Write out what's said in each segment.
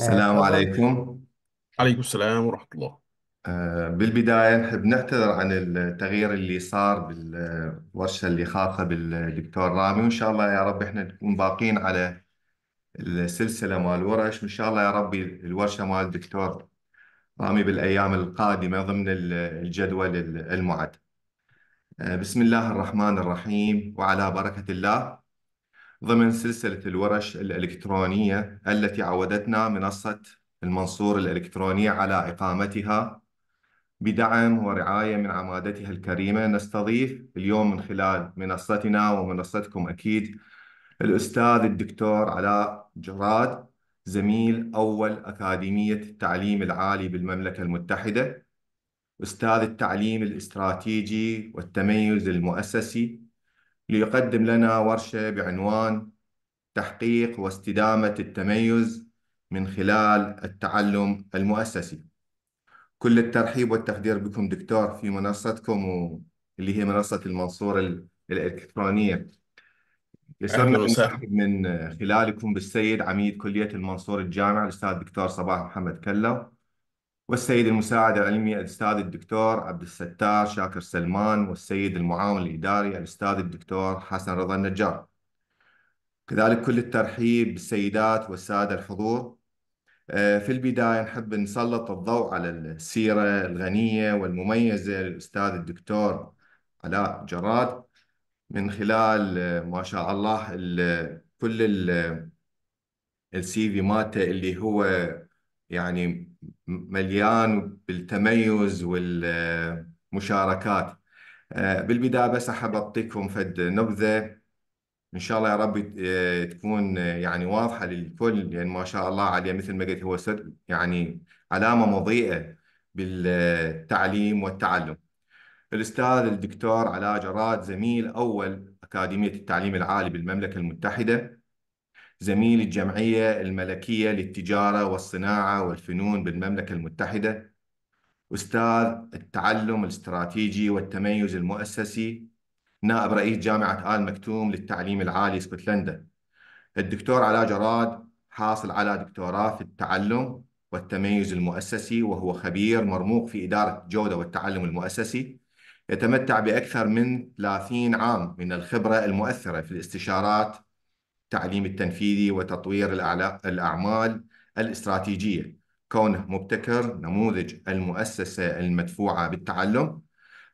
آه، السلام تفضل عليكم عليكم السلام ورحمة الله آه، بالبداية نحب نعتذر عن التغيير اللي صار بالورشة اللي خاصة بالدكتور رامي وإن شاء الله يا رب إحنا نكون باقين على السلسلة مال الورش وإن شاء الله يا ربي الورشة مال الدكتور رامي بالأيام القادمة ضمن الجدول المعد آه، بسم الله الرحمن الرحيم وعلى بركة الله ضمن سلسلة الورش الإلكترونية التي عودتنا منصة المنصور الإلكترونية على إقامتها بدعم ورعاية من عمادتها الكريمة نستضيف اليوم من خلال منصتنا ومنصتكم أكيد الأستاذ الدكتور علاء جراد زميل أول أكاديمية التعليم العالي بالمملكة المتحدة أستاذ التعليم الاستراتيجي والتميز المؤسسي ليقدم لنا ورشة بعنوان تحقيق واستدامة التميز من خلال التعلم المؤسسي كل الترحيب والتقدير بكم دكتور في منصتكم اللي هي منصة المنصورة الإلكترونية يسرنا من خلالكم بالسيد عميد كلية المنصور الجامعة الأستاذ دكتور صباح محمد كلا والسيد المساعد العلمي الأستاذ الدكتور عبد الستار شاكر سلمان والسيد المعاون الإداري الأستاذ الدكتور حسن رضا النجار كذلك كل الترحيب بالسيدات والسادة الحضور آه، في البداية نحب نسلط الضوء على السيرة الغنية والمميزة للأستاذ الدكتور علاء جراد من خلال آه، ما شاء الله كل السي في مالته اللي هو يعني مليان بالتميز والمشاركات آه، بالبداية بس أحب أعطيكم فد نبذة إن شاء الله يا رب آه، تكون آه، يعني واضحة للكل لأن يعني ما شاء الله عليه مثل ما قلت هو يعني علامة مضيئة بالتعليم والتعلم الأستاذ الدكتور علاء جراد زميل أول أكاديمية التعليم العالي بالمملكة المتحدة زميل الجمعية الملكية للتجارة والصناعة والفنون بالمملكة المتحدة أستاذ التعلم الاستراتيجي والتميز المؤسسي نائب رئيس جامعة آل مكتوم للتعليم العالي اسكتلندا الدكتور علاء جراد حاصل على دكتوراه في التعلم والتميز المؤسسي وهو خبير مرموق في إدارة الجودة والتعلم المؤسسي يتمتع بأكثر من 30 عام من الخبرة المؤثرة في الاستشارات التعليم التنفيذي وتطوير الأعمال الاستراتيجية كونه مبتكر نموذج المؤسسة المدفوعة بالتعلم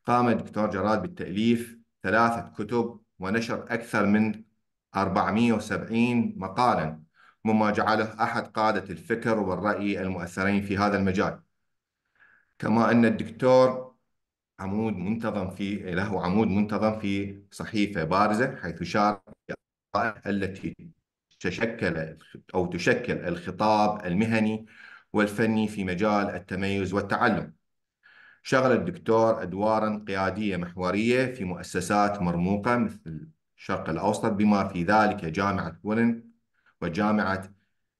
قام الدكتور جراد بالتأليف ثلاثة كتب ونشر أكثر من 470 مقالا مما جعله أحد قادة الفكر والرأي المؤثرين في هذا المجال كما أن الدكتور عمود منتظم في له عمود منتظم في صحيفة بارزة حيث شارك التي تشكل أو تشكل الخطاب المهني والفني في مجال التميز والتعلم شغل الدكتور أدوارا قيادية محورية في مؤسسات مرموقة مثل الشرق الأوسط بما في ذلك جامعة بولن وجامعة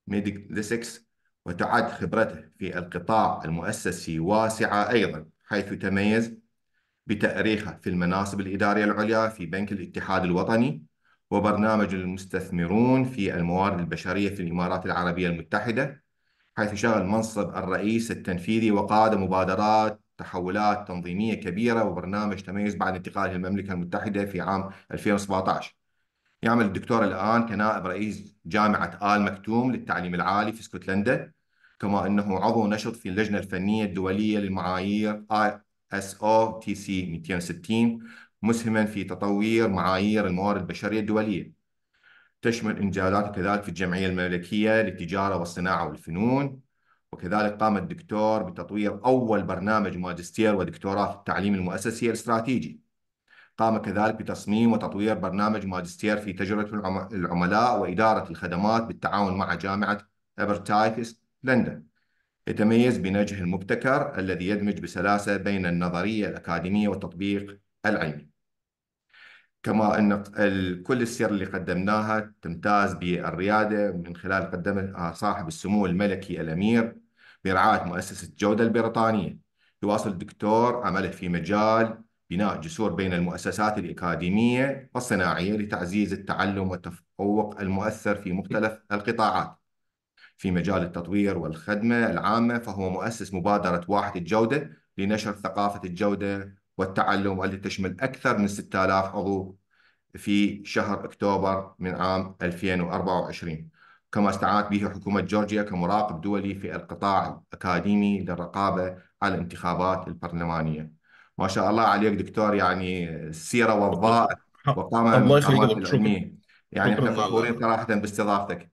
ميديكلسكس وتعد خبرته في القطاع المؤسسي واسعة أيضا حيث تميز بتأريخه في المناصب الإدارية العليا في بنك الاتحاد الوطني وبرنامج المستثمرون في الموارد البشرية في الإمارات العربية المتحدة حيث شغل منصب الرئيس التنفيذي وقاد مبادرات تحولات تنظيمية كبيرة وبرنامج تميز بعد انتقاله للمملكة المتحدة في عام 2017 يعمل الدكتور الآن كنائب رئيس جامعة آل مكتوم للتعليم العالي في اسكتلندا كما أنه عضو نشط في اللجنة الفنية الدولية للمعايير ISO TC 260 مسهما في تطوير معايير الموارد البشرية الدولية تشمل إنجازاته كذلك في الجمعية الملكية للتجارة والصناعة والفنون وكذلك قام الدكتور بتطوير أول برنامج ماجستير ودكتوراه في التعليم المؤسسي الاستراتيجي قام كذلك بتصميم وتطوير برنامج ماجستير في تجربة العملاء وإدارة الخدمات بالتعاون مع جامعة ابرتايتس لندن يتميز بنجه المبتكر الذي يدمج بسلاسة بين النظرية الأكاديمية والتطبيق العلمي كما أن كل السير اللي قدمناها تمتاز بالريادة من خلال قدمها صاحب السمو الملكي الأمير برعاية مؤسسة الجودة البريطانية يواصل الدكتور عمله في مجال بناء جسور بين المؤسسات الأكاديمية والصناعية لتعزيز التعلم والتفوق المؤثر في مختلف القطاعات في مجال التطوير والخدمة العامة فهو مؤسس مبادرة واحد الجودة لنشر ثقافة الجودة والتعلم والتي تشمل أكثر من 6000 عضو في شهر أكتوبر من عام 2024 كما استعانت به حكومة جورجيا كمراقب دولي في القطاع الأكاديمي للرقابة على الانتخابات البرلمانية ما شاء الله عليك دكتور يعني السيرة وضاء وقامة الله العلمية يعني احنا فخورين صراحة باستضافتك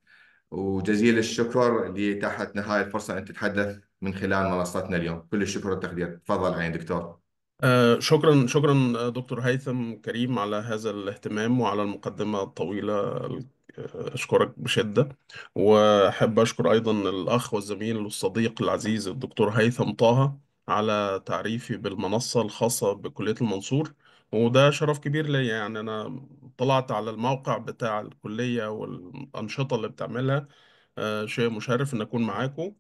وجزيل الشكر لتحتنا نهاية الفرصة أن تتحدث من خلال منصتنا اليوم كل الشكر والتقدير تفضل عين دكتور آه، شكرا شكرا آه، دكتور هيثم كريم على هذا الاهتمام وعلى المقدمة الطويلة آه، أشكرك بشدة وأحب أشكر أيضا الأخ والزميل والصديق العزيز الدكتور هيثم طه على تعريفي بالمنصة الخاصة بكلية المنصور وده شرف كبير ليا يعني أنا طلعت على الموقع بتاع الكلية والأنشطة اللي بتعملها شيء مشرف إن أكون معاكم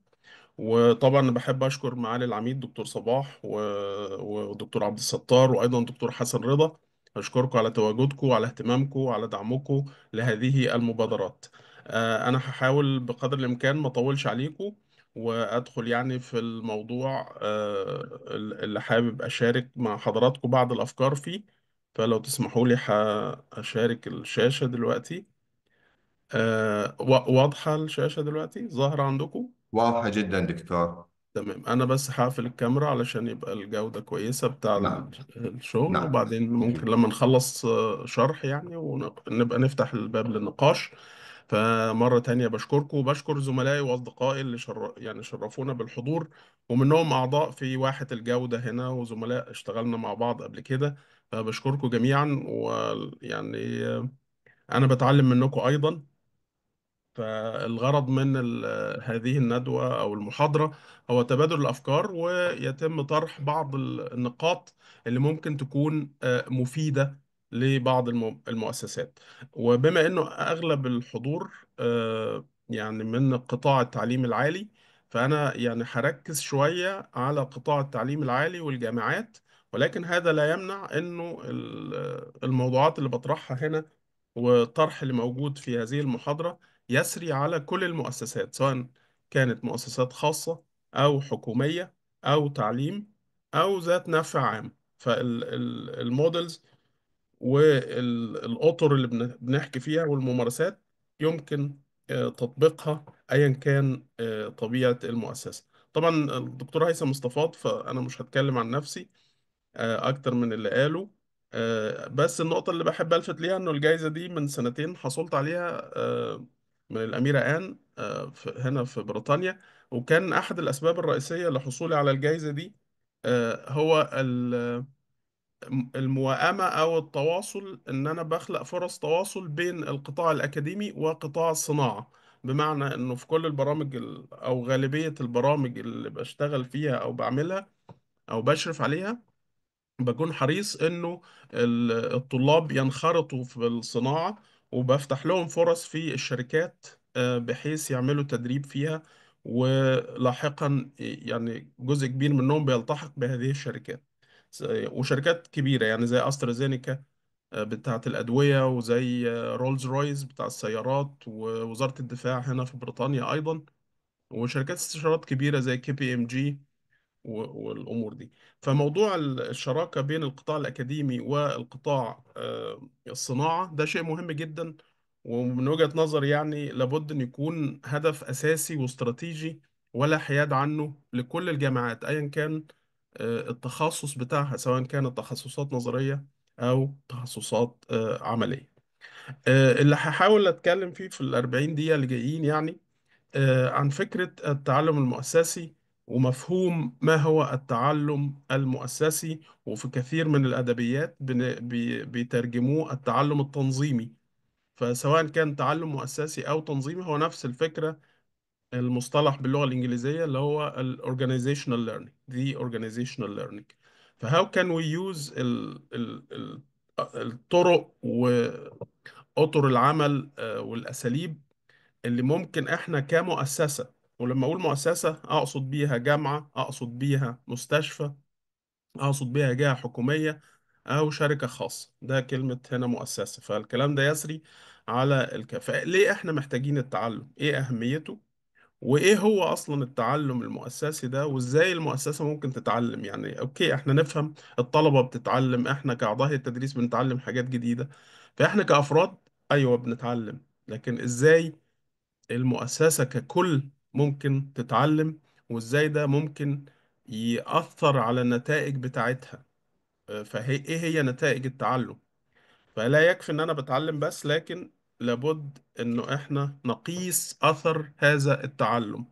وطبعا بحب اشكر معالي العميد دكتور صباح ودكتور عبد الستار وايضا دكتور حسن رضا اشكركم على تواجدكم وعلى اهتمامكم وعلى دعمكم لهذه المبادرات آه، انا هحاول بقدر الامكان ما اطولش عليكم وادخل يعني في الموضوع آه، اللي حابب اشارك مع حضراتكم بعض الافكار فيه فلو تسمحوا لي هشارك الشاشة دلوقتي آه، واضحة الشاشة دلوقتي ظاهرة عندكم واضحة جدا دكتور تمام انا بس هقفل الكاميرا علشان يبقى الجودة كويسة بتاع نعم الشغل نعم وبعدين ممكن لما نخلص آه، شرح يعني ونبقى نفتح الباب للنقاش فمرة تانية بشكركم وبشكر زملائي وأصدقائي اللي شر... يعني شرفونا بالحضور ومنهم أعضاء في واحة الجودة هنا وزملاء اشتغلنا مع بعض قبل كده فبشكركم جميعا ويعني آه، أنا بتعلم منكم أيضا فالغرض من هذه الندوة أو المحاضرة هو تبادل الأفكار ويتم طرح بعض النقاط اللي ممكن تكون آه، مفيدة لبعض المؤسسات وبما أنه أغلب الحضور آه، يعني من قطاع التعليم العالي فأنا يعني هركز شوية على قطاع التعليم العالي والجامعات ولكن هذا لا يمنع أنه الموضوعات اللي بطرحها هنا والطرح اللي موجود في هذه المحاضرة يسري على كل المؤسسات سواء كانت مؤسسات خاصة أو حكومية أو تعليم أو ذات نفع عام فالمودلز والأطر اللي بنحكي فيها والممارسات يمكن آه، تطبيقها أيا كان آه، طبيعة المؤسسة طبعا الدكتور هيثم مصطفى فأنا مش هتكلم عن نفسي آه، أكتر من اللي قاله بس النقطة اللي بحب ألفت ليها إنه الجايزة دي من سنتين حصلت عليها من الأميرة آن آه، هنا في بريطانيا وكان أحد الأسباب الرئيسية لحصولي على الجائزة دي آه، هو الموائمة المواءمة أو التواصل إن أنا بخلق فرص تواصل بين القطاع الأكاديمي وقطاع الصناعة بمعنى إنه في كل البرامج أو غالبية البرامج اللي بشتغل فيها أو بعملها أو بشرف عليها بكون حريص انه الطلاب ينخرطوا في الصناعة وبفتح لهم فرص في الشركات آه، بحيث يعملوا تدريب فيها ولاحقا يعني جزء كبير منهم بيلتحق بهذه الشركات وشركات كبيرة يعني زي أسترازينيكا آه، بتاعة الأدوية وزي آه، رولز رويس بتاع السيارات ووزارة الدفاع هنا في بريطانيا أيضا وشركات استشارات كبيرة زي كي بي ام جي والامور دي فموضوع الشراكه بين القطاع الاكاديمي والقطاع آه، الصناعه ده شيء مهم جدا ومن وجهه نظري يعني لابد ان يكون هدف اساسي واستراتيجي ولا حياد عنه لكل الجامعات ايا كان آه، التخصص بتاعها سواء كانت تخصصات نظريه او تخصصات آه، عمليه اللي هحاول اتكلم فيه في الأربعين دقيقه اللي جايين يعني عن فكره التعلم المؤسسي ومفهوم ما هو التعلم المؤسسي وفي كثير من الأدبيات بيترجموه التعلم التنظيمي فسواء كان تعلم مؤسسي أو تنظيمي هو نفس الفكرة المصطلح باللغة الإنجليزية اللي هو الـ organizational learning the organizational learning ف how can we use الـ الـ الـ الطرق وأطر العمل آه، والأساليب اللي ممكن إحنا كمؤسسة ولما أقول مؤسسة أقصد بيها جامعة أقصد بيها مستشفى أقصد بيها جهة حكومية أو شركة خاصة ده كلمة هنا مؤسسة فالكلام ده يسري على الكفاءة ليه إحنا محتاجين التعلم إيه أهميته وايه هو اصلا التعلم المؤسسي ده وازاي المؤسسه ممكن تتعلم يعني اوكي احنا نفهم الطلبه بتتعلم احنا كاعضاء هيئه التدريس بنتعلم حاجات جديده فاحنا كافراد ايوه بنتعلم لكن ازاي المؤسسه ككل ممكن تتعلم وازاي ده ممكن يأثر على النتائج بتاعتها آه، فهي ايه هي نتائج التعلم فلا يكفي ان انا بتعلم بس لكن لابد انه احنا نقيس اثر هذا التعلم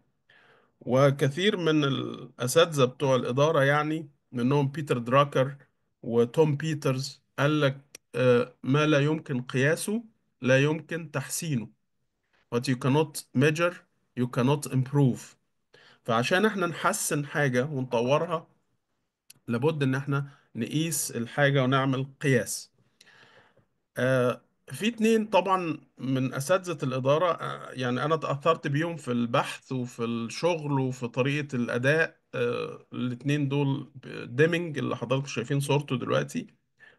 وكثير من الاساتذه بتوع الاداره يعني منهم بيتر دراكر وتوم بيترز قال لك آه، ما لا يمكن قياسه لا يمكن تحسينه what you cannot measure you cannot improve فعشان احنا نحسن حاجة ونطورها لابد ان احنا نقيس الحاجة ونعمل قياس آه في اتنين طبعا من اساتذة الادارة آه يعني انا تأثرت بيهم في البحث وفي الشغل وفي طريقة الاداء آه الاتنين دول ديمينج اللي حضراتكم شايفين صورته دلوقتي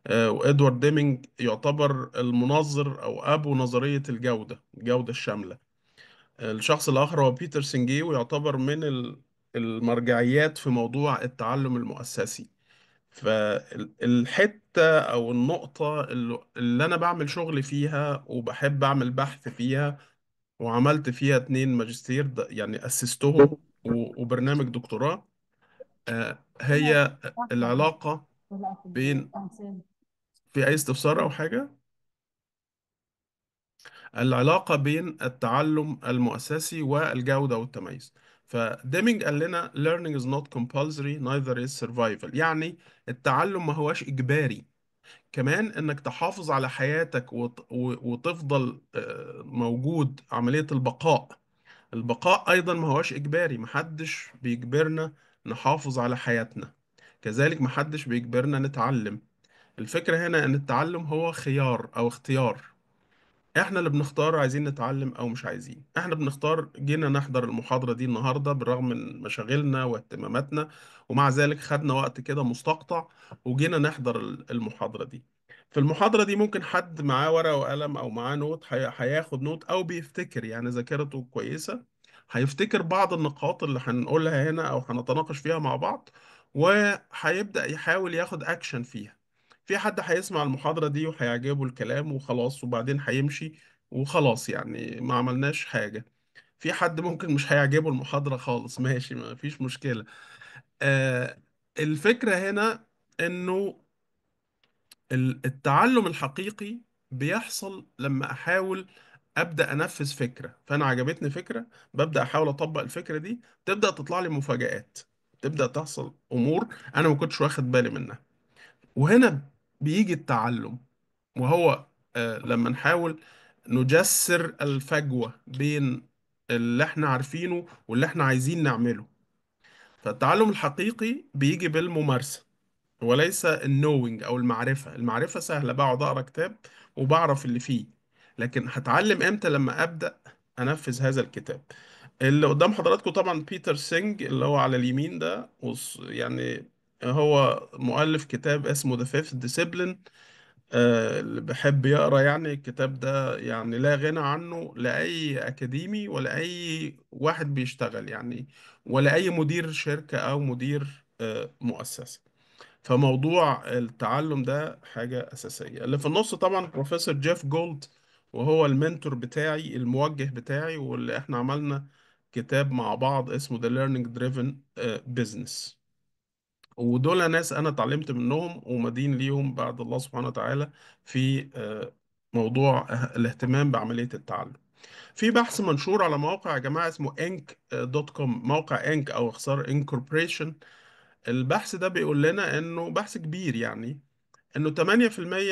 آه، وادوارد ديمينج يعتبر المنظر او ابو نظرية الجودة الجودة الشاملة الشخص الآخر هو بيتر سنجي ويعتبر من المرجعيات في موضوع التعلم المؤسسي فالحتة أو النقطة اللي أنا بعمل شغل فيها وبحب أعمل بحث فيها وعملت فيها اتنين ماجستير يعني أسستهم وبرنامج دكتوراه آه، هي العلاقة بين في أي استفسار أو حاجة العلاقة بين التعلم المؤسسي والجودة والتميز فديمينج قال لنا learning is not compulsory neither is survival يعني التعلم ما هواش إجباري كمان انك تحافظ على حياتك وتفضل آه، موجود عملية البقاء البقاء ايضا ما هواش اجباري محدش بيجبرنا نحافظ على حياتنا كذلك محدش بيجبرنا نتعلم الفكرة هنا ان التعلم هو خيار او اختيار إحنا اللي بنختار عايزين نتعلم أو مش عايزين إحنا بنختار جينا نحضر المحاضرة دي النهاردة بالرغم من مشاغلنا واهتماماتنا ومع ذلك خدنا وقت كده مستقطع وجينا نحضر المحاضرة دي في المحاضرة دي ممكن حد معاه ورقة وقلم أو معاه نوت هياخد نوت أو بيفتكر يعني ذاكرته كويسة هيفتكر بعض النقاط اللي هنقولها هنا أو هنتناقش فيها مع بعض وهيبدأ يحاول ياخد أكشن فيها في حد هيسمع المحاضرة دي وهيعجبه الكلام وخلاص وبعدين هيمشي وخلاص يعني ما عملناش حاجة في حد ممكن مش هيعجبه المحاضرة خالص ماشي ما فيش مشكلة آه الفكرة هنا انه التعلم الحقيقي بيحصل لما احاول ابدا انفذ فكره فانا عجبتني فكره ببدا احاول اطبق الفكره دي تبدا تطلع لي مفاجآت تبدا تحصل امور انا ما كنتش واخد بالي منها وهنا بيجي التعلم وهو آه، لما نحاول نجسر الفجوة بين اللي احنا عارفينه واللي احنا عايزين نعمله فالتعلم الحقيقي بيجي بالممارسة وليس النوينج أو المعرفة المعرفة سهلة بقعد أقرأ كتاب وبعرف اللي فيه لكن هتعلم امتى لما أبدأ أنفذ هذا الكتاب اللي قدام حضراتكم طبعا بيتر سينج اللي هو على اليمين ده يعني هو مؤلف كتاب اسمه ذا فيفث ديسيبلين اللي بحب يقرا يعني الكتاب ده يعني لا غنى عنه لأي أكاديمي ولا أي واحد بيشتغل يعني ولا أي مدير شركة أو مدير آه، مؤسسة فموضوع التعلم ده حاجة أساسية اللي في النص طبعا بروفيسور جيف جولد وهو المنتور بتاعي الموجه بتاعي واللي احنا عملنا كتاب مع بعض اسمه The Learning Driven آه، Business ودول ناس انا اتعلمت منهم ومدين ليهم بعد الله سبحانه وتعالى في آه، موضوع الاهتمام بعملية التعلم في بحث منشور على موقع يا جماعة اسمه انك دوت كوم موقع انك او اختصار انكوربريشن البحث ده بيقول لنا انه بحث كبير يعني انه 8%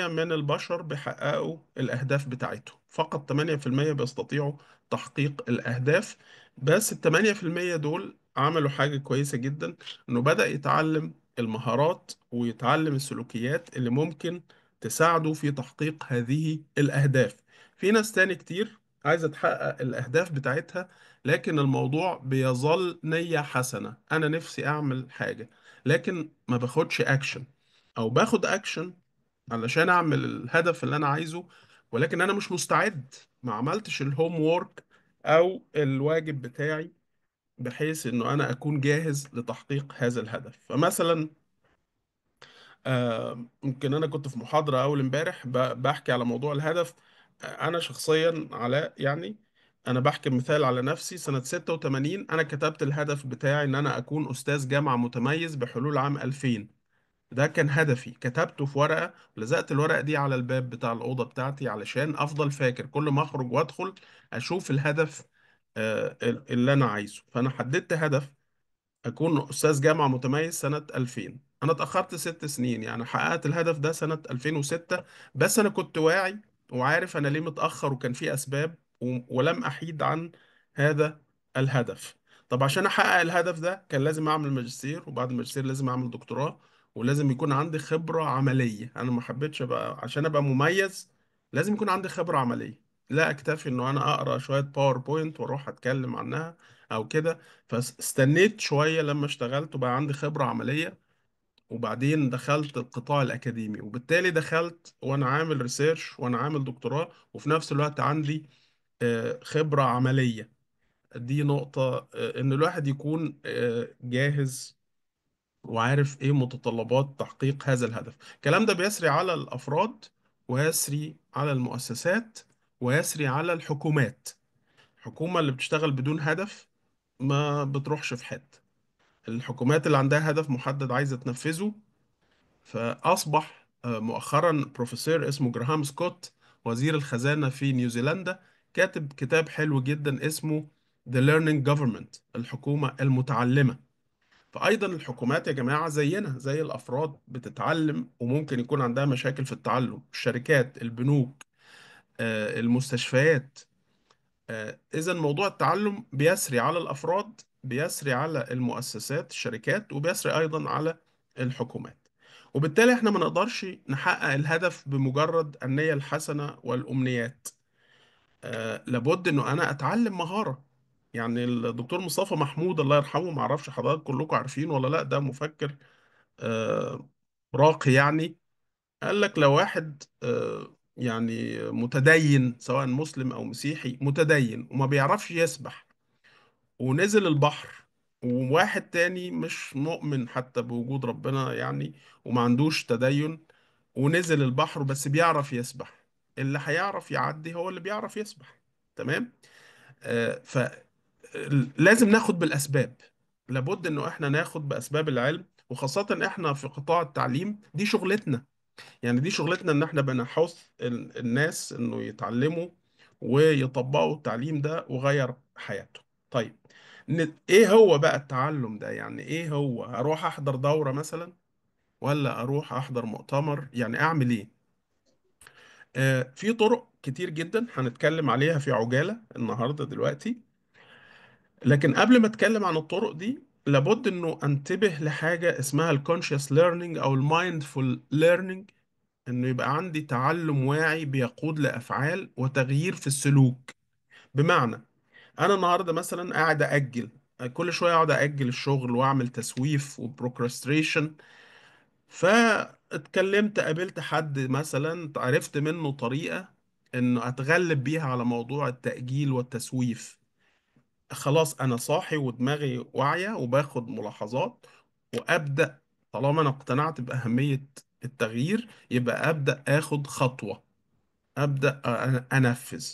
من البشر بيحققوا الاهداف بتاعتهم فقط 8% بيستطيعوا تحقيق الاهداف بس ال 8% دول عملوا حاجة كويسة جدا إنه بدأ يتعلم المهارات ويتعلم السلوكيات اللي ممكن تساعده في تحقيق هذه الأهداف في ناس تاني كتير عايزة تحقق الأهداف بتاعتها لكن الموضوع بيظل نية حسنة أنا نفسي أعمل حاجة لكن ما باخدش أكشن أو باخد أكشن علشان أعمل الهدف اللي أنا عايزه ولكن أنا مش مستعد ما عملتش الهوم وورك أو الواجب بتاعي بحيث انه انا اكون جاهز لتحقيق هذا الهدف فمثلا آه، ممكن انا كنت في محاضره اول امبارح بحكي على موضوع الهدف انا شخصيا على يعني انا بحكي مثال على نفسي سنه 86 انا كتبت الهدف بتاعي ان انا اكون استاذ جامعه متميز بحلول عام 2000 ده كان هدفي كتبته في ورقه لزقت الورقه دي على الباب بتاع الاوضه بتاعتي علشان افضل فاكر كل ما اخرج وادخل اشوف الهدف آه، اللي انا عايزه فانا حددت هدف اكون استاذ جامعه متميز سنه 2000 انا اتاخرت ست سنين يعني حققت الهدف ده سنه 2006 بس انا كنت واعي وعارف انا ليه متاخر وكان في اسباب ولم احيد عن هذا الهدف طب عشان احقق الهدف ده كان لازم اعمل ماجستير وبعد الماجستير لازم اعمل دكتوراه ولازم يكون عندي خبره عمليه انا ما حبيتش ابقى عشان ابقى مميز لازم يكون عندي خبره عمليه لا اكتفي انه انا اقرا شويه باوربوينت واروح اتكلم عنها او كده فاستنيت شويه لما اشتغلت وبقى عندي خبره عمليه وبعدين دخلت القطاع الأكاديمي وبالتالي دخلت وأنا عامل ريسيرش وأنا عامل دكتوراه وفي نفس الوقت عندي آه، خبرة عملية دي نقطة آه، إن الواحد يكون آه، جاهز وعارف إيه متطلبات تحقيق هذا الهدف الكلام ده بيسري على الأفراد ويسري على المؤسسات ويسري على الحكومات الحكومة اللي بتشتغل بدون هدف ما بتروحش في حتة الحكومات اللي عندها هدف محدد عايزة تنفذه فأصبح آه، مؤخرا بروفيسور اسمه جراهام سكوت وزير الخزانة في نيوزيلندا كاتب كتاب حلو جدا اسمه The Learning Government الحكومة المتعلمة فأيضا الحكومات يا جماعة زينا زي الأفراد بتتعلم وممكن يكون عندها مشاكل في التعلم الشركات البنوك آه، المستشفيات آه، إذا موضوع التعلم بيسري على الأفراد بيسري على المؤسسات الشركات وبيسري أيضا على الحكومات وبالتالي احنا ما نقدرش نحقق الهدف بمجرد النية الحسنة والأمنيات آه، لابد انه انا اتعلم مهارة يعني الدكتور مصطفى محمود الله يرحمه ما اعرفش حضرتك كلكم عارفينه ولا لا ده مفكر آه، راقي يعني قال لك لو واحد آه، يعني متدين سواء مسلم او مسيحي متدين وما بيعرفش يسبح ونزل البحر وواحد تاني مش مؤمن حتى بوجود ربنا يعني وما عندوش تدين ونزل البحر بس بيعرف يسبح اللي هيعرف يعدي هو اللي بيعرف يسبح تمام آه، فلازم ناخد بالاسباب لابد انه احنا ناخد باسباب العلم وخاصة احنا في قطاع التعليم دي شغلتنا يعني دي شغلتنا ان احنا بنحث الناس انه يتعلموا ويطبقوا التعليم ده وغير حياته طيب ايه هو بقى التعلم ده يعني ايه هو اروح احضر دورة مثلا ولا اروح احضر مؤتمر يعني اعمل ايه آه، في طرق كتير جدا هنتكلم عليها في عجالة النهاردة دلوقتي لكن قبل ما اتكلم عن الطرق دي لابد انه انتبه لحاجه اسمها الكونشس ليرنينج او المايندفول ليرنينج انه يبقى عندي تعلم واعي بيقود لافعال وتغيير في السلوك بمعنى انا النهارده مثلا قاعد اجل كل شويه اقعد اجل الشغل واعمل تسويف وبروكراستريشن فاتكلمت قابلت حد مثلا عرفت منه طريقه انه اتغلب بيها على موضوع التاجيل والتسويف خلاص انا صاحي ودماغي واعية وباخد ملاحظات وابدأ طالما انا اقتنعت بأهمية التغيير يبقى ابدأ اخد خطوة ابدأ انفذ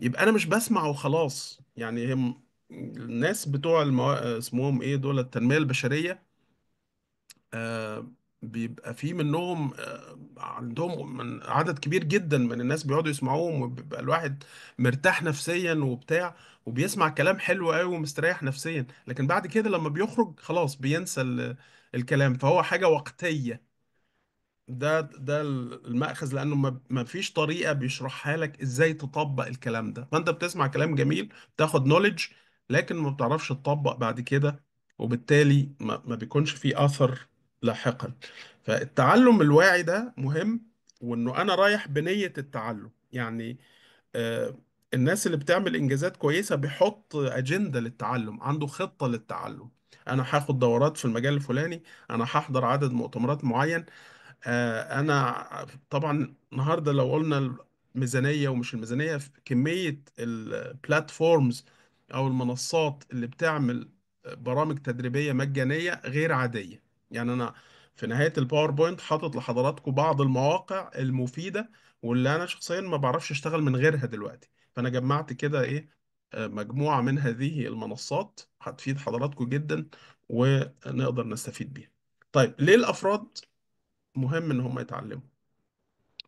يبقى انا مش بسمع وخلاص يعني هم الناس بتوع المو... اسمهم ايه دول التنمية البشرية آه بيبقى في منهم آه عندهم من عدد كبير جدا من الناس بيقعدوا يسمعوهم وبيبقى الواحد مرتاح نفسيا وبتاع وبيسمع كلام حلو قوي ومستريح نفسيا لكن بعد كده لما بيخرج خلاص بينسى الكلام فهو حاجة وقتية ده ده المأخذ لأنه ما ما فيش طريقة بيشرحها لك إزاي تطبق الكلام ده فأنت بتسمع كلام جميل بتاخد نوليدج لكن ما بتعرفش تطبق بعد كده وبالتالي ما, ما بيكونش فيه أثر لاحقا فالتعلم الواعي ده مهم وإنه أنا رايح بنية التعلم يعني آه، الناس اللي بتعمل انجازات كويسه بيحط اجنده للتعلم عنده خطه للتعلم انا هاخد دورات في المجال الفلاني انا هحضر عدد مؤتمرات معين آه، انا طبعا النهارده لو قلنا الميزانيه ومش الميزانيه في كميه البلاتفورمز او المنصات اللي بتعمل برامج تدريبيه مجانيه غير عاديه يعني انا في نهايه الباوربوينت حاطط لحضراتكم بعض المواقع المفيده واللي انا شخصيا ما بعرفش اشتغل من غيرها دلوقتي فأنا جمعت كده إيه آه، مجموعة من هذه المنصات هتفيد حضراتكم جدا ونقدر نستفيد بيها طيب ليه الأفراد مهم إن هم يتعلموا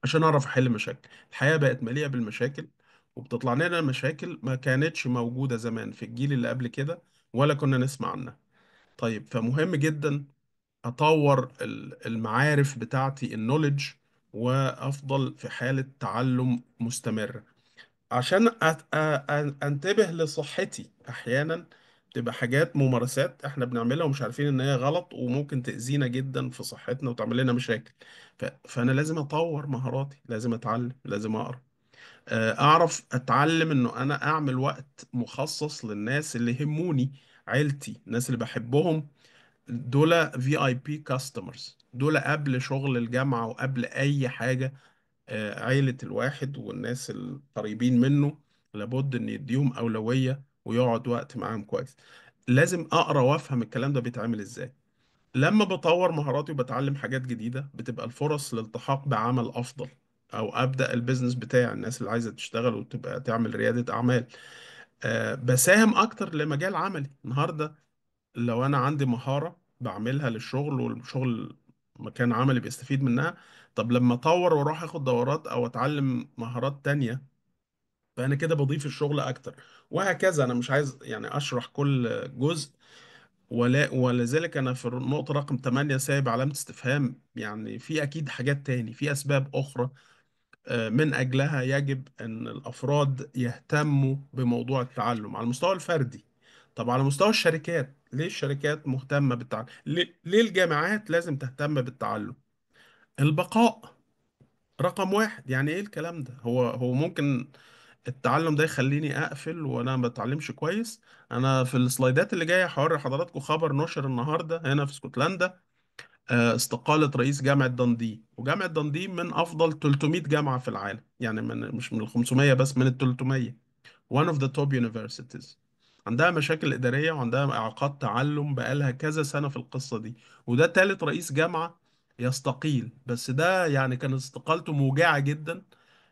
عشان أعرف أحل مشاكل الحياة بقت مليئة بالمشاكل وبتطلع لنا مشاكل ما كانتش موجودة زمان في الجيل اللي قبل كده ولا كنا نسمع عنها طيب فمهم جدا أطور المعارف بتاعتي النولج وأفضل في حالة تعلم مستمرة عشان انتبه لصحتي احيانا بتبقى حاجات ممارسات احنا بنعملها ومش عارفين ان هي غلط وممكن تأذينا جدا في صحتنا وتعمل لنا مشاكل ف... فانا لازم اطور مهاراتي لازم اتعلم لازم اقرا آه، اعرف اتعلم انه انا اعمل وقت مخصص للناس اللي يهموني عيلتي الناس اللي بحبهم دول في اي بي كاستمرز دول قبل شغل الجامعة وقبل اي حاجة آه، عيلة الواحد والناس القريبين منه لابد ان يديهم أولوية ويقعد وقت معاهم كويس لازم أقرأ وأفهم الكلام ده بيتعمل إزاي لما بطور مهاراتي وبتعلم حاجات جديدة بتبقى الفرص للالتحاق بعمل أفضل أو أبدأ البيزنس بتاع الناس اللي عايزة تشتغل وتبقى تعمل ريادة أعمال أه بساهم أكتر لمجال عملي النهاردة لو أنا عندي مهارة بعملها للشغل والشغل مكان عملي بيستفيد منها طب لما اطور واروح اخد دورات او اتعلم مهارات تانية فانا كده بضيف الشغل اكتر وهكذا انا مش عايز يعني اشرح كل جزء ولا ولذلك انا في النقطة رقم 8 سايب علامة استفهام يعني في اكيد حاجات تاني في اسباب اخرى آه، من اجلها يجب ان الافراد يهتموا بموضوع التعلم على المستوى الفردي طب على مستوى الشركات ليه الشركات مهتمة بالتعلم ليه الجامعات لازم تهتم بالتعلم البقاء رقم واحد يعني ايه الكلام ده هو هو ممكن التعلم ده يخليني اقفل وانا ما بتعلمش كويس انا في السلايدات اللي جايه هوري حضراتكم خبر نشر النهارده هنا في اسكتلندا آه، استقالة رئيس جامعة دندي وجامعة دندي من أفضل 300 جامعة في العالم يعني من مش من ال 500 بس من ال 300 one of the top universities عندها مشاكل إدارية وعندها إعاقات تعلم بقالها كذا سنة في القصة دي وده تالت رئيس جامعة يستقيل بس ده يعني كانت استقالته موجعة جدا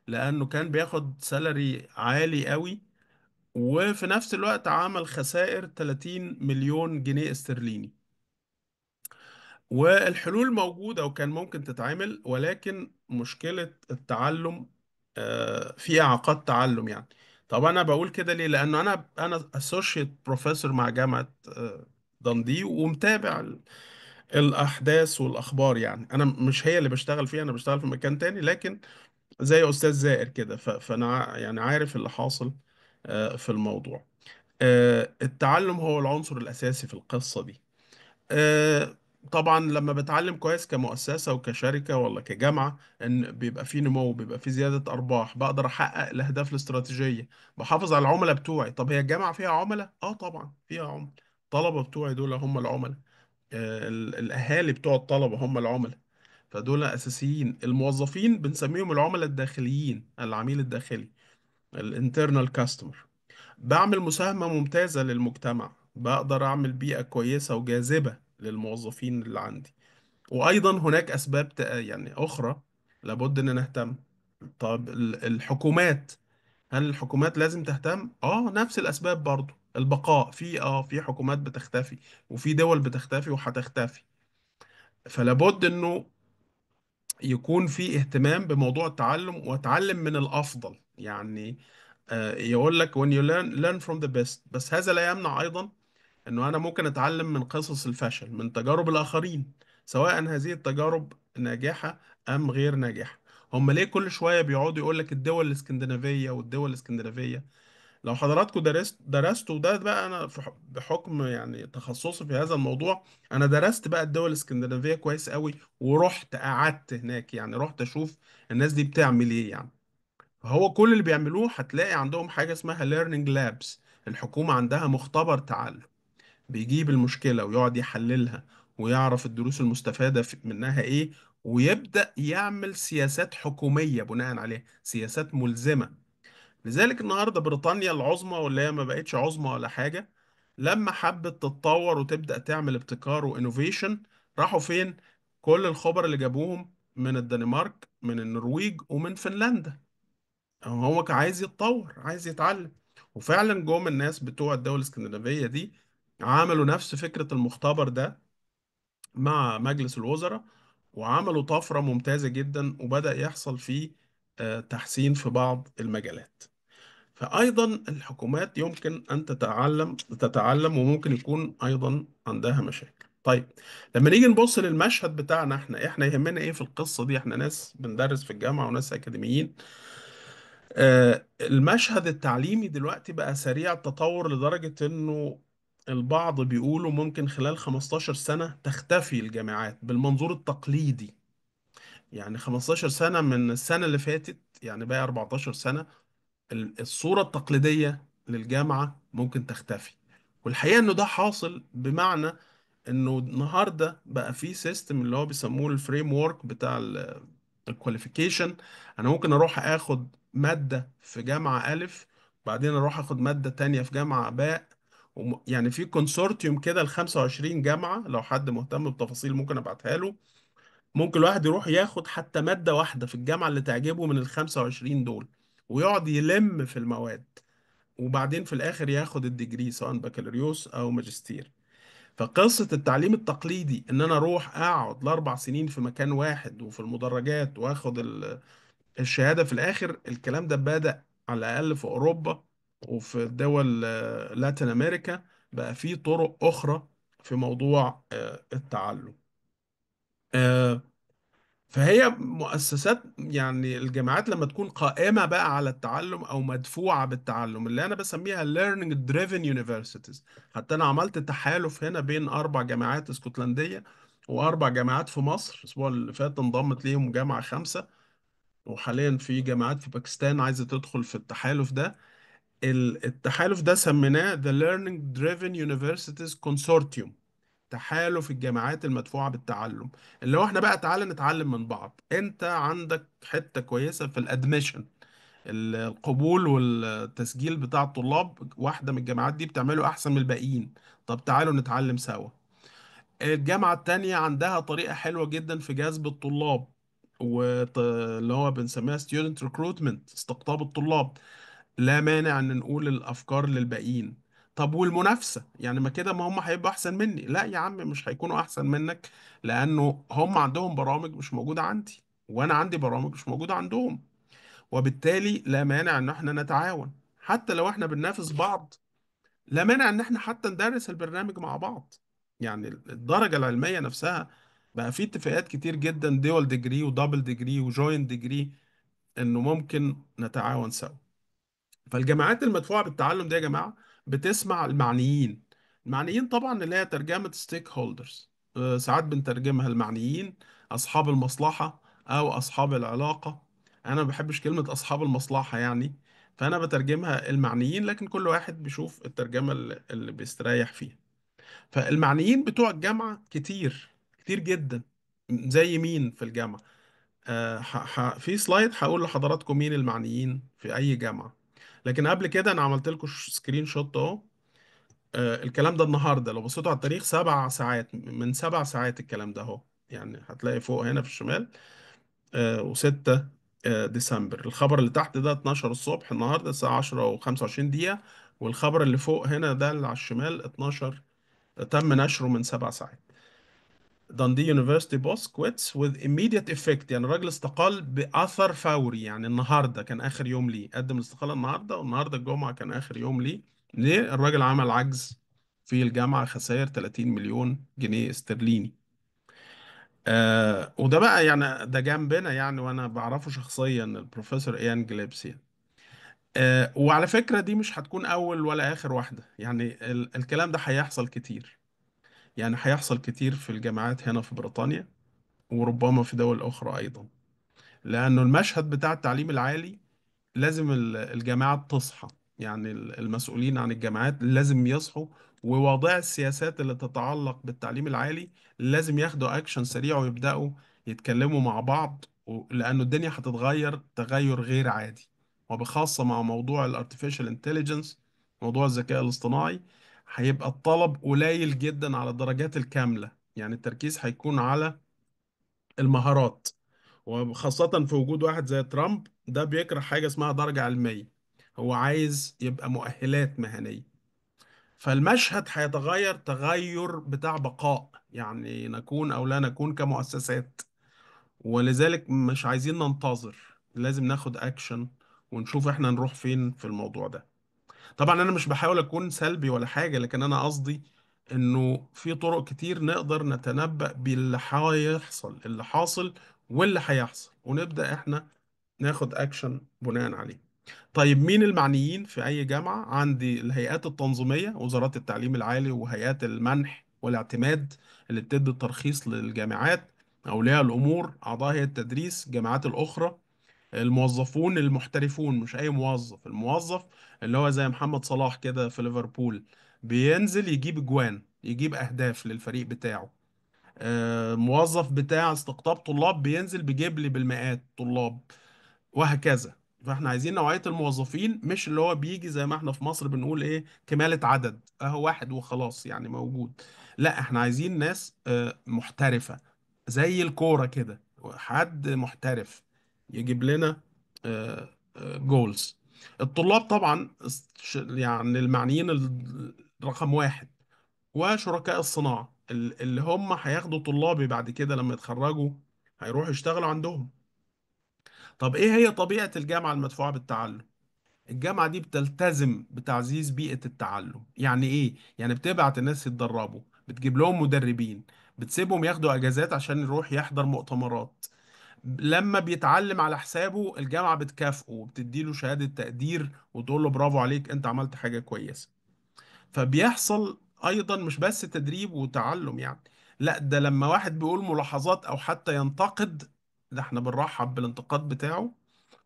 لأنه كان بياخد سالري عالي قوي وفي نفس الوقت عمل خسائر 30 مليون جنيه استرليني والحلول موجودة وكان ممكن تتعمل ولكن مشكلة التعلم آه، في إعاقات تعلم يعني طب أنا بقول كده ليه؟ لأنه أنا أنا أسوشيت بروفيسور مع جامعة آه، دندي ومتابع الأحداث والأخبار يعني أنا مش هي اللي بشتغل فيها أنا بشتغل في مكان تاني لكن زي أستاذ زائر كده فأنا يعني عارف اللي حاصل آه، في الموضوع آه، التعلم هو العنصر الأساسي في القصة دي آه، طبعا لما بتعلم كويس كمؤسسة وكشركة ولا كجامعة ان بيبقى في نمو بيبقى في زيادة ارباح بقدر احقق الاهداف الاستراتيجية بحافظ على العملاء بتوعي طب هي الجامعة فيها عملاء اه طبعا فيها عملاء الطلبة بتوعي دول هم العملاء الاهالي بتوع الطلبه هم العملاء فدول اساسيين الموظفين بنسميهم العملاء الداخليين العميل الداخلي الانترنال كاستمر بعمل مساهمة ممتازة للمجتمع بقدر أعمل بيئة كويسة وجاذبة للموظفين اللي عندي وأيضا هناك أسباب يعني أخرى لابد إن نهتم طب الحكومات هل الحكومات لازم تهتم؟ آه نفس الأسباب برضو البقاء في اه في حكومات بتختفي وفي دول بتختفي وهتختفي فلابد انه يكون في اهتمام بموضوع التعلم واتعلم من الافضل يعني آه، يقول لك when you learn learn from the best بس هذا لا يمنع ايضا انه انا ممكن اتعلم من قصص الفشل من تجارب الاخرين سواء هذه التجارب ناجحه ام غير ناجحه هم ليه كل شويه بيقعدوا يقول لك الدول الاسكندنافيه والدول الاسكندنافيه لو حضراتكم درست درستوا ده بقى انا في بحكم يعني تخصصي في هذا الموضوع انا درست بقى الدول الاسكندنافيه كويس قوي ورحت قعدت هناك يعني رحت اشوف الناس دي بتعمل ايه يعني فهو كل اللي بيعملوه هتلاقي عندهم حاجه اسمها ليرنينج لابس الحكومه عندها مختبر تعلم بيجيب المشكلة ويقعد يحللها ويعرف الدروس المستفادة منها إيه ويبدأ يعمل سياسات حكومية بناء عليها سياسات ملزمة لذلك النهارده بريطانيا العظمى واللي هي ما بقتش عظمى ولا حاجه لما حبت تتطور وتبدا تعمل ابتكار وانوفيشن راحوا فين كل الخبر اللي جابوهم من الدنمارك من النرويج ومن فنلندا يعني هو كان عايز يتطور عايز يتعلم وفعلا جم الناس بتوع الدول الاسكندنافيه دي عملوا نفس فكره المختبر ده مع مجلس الوزراء وعملوا طفره ممتازه جدا وبدا يحصل فيه آه، تحسين في بعض المجالات فأيضا الحكومات يمكن أن تتعلم تتعلم وممكن يكون أيضا عندها مشاكل طيب لما نيجي نبص للمشهد بتاعنا احنا احنا يهمنا ايه في القصة دي احنا ناس بندرس في الجامعة وناس أكاديميين آه المشهد التعليمي دلوقتي بقى سريع التطور لدرجة انه البعض بيقولوا ممكن خلال 15 سنة تختفي الجامعات بالمنظور التقليدي يعني 15 سنة من السنة اللي فاتت يعني بقى 14 سنة الصورة التقليدية للجامعة ممكن تختفي والحقيقة إنه ده حاصل بمعنى إنه النهاردة بقى في سيستم اللي هو بيسموه الفريم ورك بتاع الكواليفيكيشن أنا ممكن أروح آخد مادة في جامعة ألف بعدين أروح آخد مادة تانية في جامعة باء يعني في كونسورتيوم كده ال 25 جامعة لو حد مهتم بتفاصيل ممكن أبعتها له ممكن الواحد يروح ياخد حتى مادة واحدة في الجامعة اللي تعجبه من ال 25 دول ويقعد يلم في المواد وبعدين في الآخر ياخد الديجري سواء بكالوريوس أو ماجستير فقصة التعليم التقليدي إن أنا أروح أقعد لأربع سنين في مكان واحد وفي المدرجات وآخد الشهادة في الآخر الكلام ده بدأ على الأقل في أوروبا وفي دول آه، لاتين أمريكا بقى فيه طرق أخرى في موضوع آه، التعلم آه، فهي مؤسسات يعني الجامعات لما تكون قائمة بقى على التعلم أو مدفوعة بالتعلم اللي أنا بسميها learning driven universities حتى أنا عملت تحالف هنا بين أربع جامعات اسكتلندية وأربع جامعات في مصر الأسبوع اللي فات انضمت ليهم جامعة خمسة وحاليا في جامعات في باكستان عايزة تدخل في التحالف ده التحالف ده سميناه The Learning Driven Universities Consortium تحالف الجامعات المدفوعة بالتعلم اللي هو احنا بقى تعالى نتعلم من بعض انت عندك حتة كويسة في الادميشن القبول والتسجيل بتاع الطلاب واحدة من الجامعات دي بتعمله احسن من الباقيين طب تعالوا نتعلم سوا الجامعة التانية عندها طريقة حلوة جدا في جذب الطلاب واللي هو بنسميها student recruitment استقطاب الطلاب لا مانع ان نقول الافكار للباقيين طب والمنافسة يعني ما كده ما هم هيبقوا أحسن مني لا يا عم مش هيكونوا أحسن منك لأنه هم عندهم برامج مش موجودة عندي وأنا عندي برامج مش موجودة عندهم وبالتالي لا مانع إن احنا نتعاون حتى لو احنا بننافس بعض لا مانع إن احنا حتى ندرس البرنامج مع بعض يعني الدرجة العلمية نفسها بقى في اتفاقات كتير جدا دول ديجري ودبل ديجري وجوين ديجري إنه ممكن نتعاون سوا فالجامعات المدفوعة بالتعلم دي يا جماعة بتسمع المعنيين المعنيين طبعا اللي هي ترجمة ستيك هولدرز آه، ساعات بنترجمها المعنيين أصحاب المصلحة أو أصحاب العلاقة أنا ما بحبش كلمة أصحاب المصلحة يعني فأنا بترجمها المعنيين لكن كل واحد بيشوف الترجمة اللي بيستريح فيها فالمعنيين بتوع الجامعة كتير كتير جدا زي مين في الجامعة آه، في سلايد هقول لحضراتكم مين المعنيين في أي جامعة لكن قبل كده انا عملت لكم سكرين شوت اهو آه، الكلام ده النهارده لو بصيتوا على التاريخ سبع ساعات من سبع ساعات الكلام ده اهو يعني هتلاقي فوق هنا في الشمال آه، و6 آه، ديسمبر الخبر اللي تحت ده 12 الصبح النهارده الساعة 10 و25 دقيقة والخبر اللي فوق هنا ده اللي على الشمال 12 تم نشره من سبع ساعات داندي يونيفرستي بوس كويتس وذ ايميديت افكت يعني الراجل استقال باثر فوري يعني النهارده كان اخر يوم ليه قدم الاستقاله النهارده والنهارده الجمعه كان اخر يوم ليه ليه الراجل عمل عجز في الجامعه خسائر 30 مليون جنيه استرليني آه وده بقى يعني ده جنبنا يعني وانا بعرفه شخصيا البروفيسور ايان جليبسي آه، وعلى فكره دي مش هتكون اول ولا اخر واحده يعني ال الكلام ده هيحصل كتير يعني هيحصل كتير في الجامعات هنا في بريطانيا وربما في دول أخرى أيضا لأنه المشهد بتاع التعليم العالي لازم الجامعات تصحى يعني المسؤولين عن الجامعات لازم يصحوا ووضع السياسات اللي تتعلق بالتعليم العالي لازم ياخدوا أكشن سريع ويبدأوا يتكلموا مع بعض لأنه الدنيا هتتغير تغير غير عادي وبخاصة مع موضوع الارتفيشال انتليجنس موضوع الذكاء الاصطناعي هيبقى الطلب قليل جدا على الدرجات الكاملة يعني التركيز هيكون على المهارات وخاصة في وجود واحد زي ترامب ده بيكره حاجة اسمها درجة علمية هو عايز يبقى مؤهلات مهنية فالمشهد هيتغير تغير بتاع بقاء يعني نكون أو لا نكون كمؤسسات ولذلك مش عايزين ننتظر لازم ناخد أكشن ونشوف احنا نروح فين في الموضوع ده طبعا انا مش بحاول اكون سلبي ولا حاجه لكن انا قصدي انه في طرق كتير نقدر نتنبأ باللي هيحصل اللي حاصل واللي هيحصل ونبدأ احنا ناخد اكشن بناء عليه طيب مين المعنيين في اي جامعه عندي الهيئات التنظيميه وزارات التعليم العالي وهيئات المنح والاعتماد اللي بتدي الترخيص للجامعات اولياء الامور اعضاء هيئه التدريس الجامعات الاخرى الموظفون المحترفون مش اي موظف الموظف اللي هو زي محمد صلاح كده في ليفربول بينزل يجيب اجوان يجيب اهداف للفريق بتاعه آه، موظف بتاع استقطاب طلاب بينزل بيجيب لي بالمئات طلاب وهكذا فاحنا عايزين نوعية الموظفين مش اللي هو بيجي زي ما احنا في مصر بنقول ايه كمالة عدد اهو واحد وخلاص يعني موجود لا احنا عايزين ناس آه، محترفة زي الكورة كده حد محترف يجيب لنا جولز آه، آه، الطلاب طبعا يعني المعنيين رقم واحد وشركاء الصناعة اللي هم هياخدوا طلابي بعد كده لما يتخرجوا هيروحوا يشتغلوا عندهم طب ايه هي طبيعة الجامعة المدفوعة بالتعلم الجامعة دي بتلتزم بتعزيز بيئة التعلم يعني ايه يعني بتبعت الناس يتدربوا بتجيب لهم مدربين بتسيبهم ياخدوا اجازات عشان يروح يحضر مؤتمرات لما بيتعلم على حسابه الجامعة بتكافئه وبتديله شهادة تقدير وتقول له برافو عليك انت عملت حاجة كويسة فبيحصل ايضا مش بس تدريب وتعلم يعني لا ده لما واحد بيقول ملاحظات او حتى ينتقد ده احنا بنرحب بالانتقاد بتاعه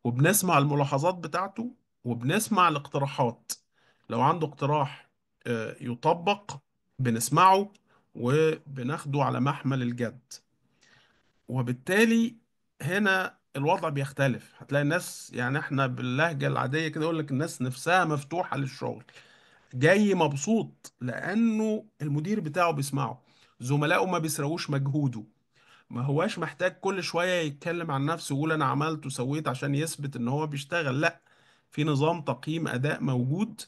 وبنسمع الملاحظات بتاعته وبنسمع الاقتراحات لو عنده اقتراح آه، يطبق بنسمعه وبناخده على محمل الجد وبالتالي هنا الوضع بيختلف هتلاقي الناس يعني احنا باللهجة العادية كده يقول لك الناس نفسها مفتوحة للشغل جاي مبسوط لأنه المدير بتاعه بيسمعه زملائه ما بيسرقوش مجهوده ما هواش محتاج كل شوية يتكلم عن نفسه ويقول أنا عملت وسويت عشان يثبت إن هو بيشتغل لأ في نظام تقييم أداء موجود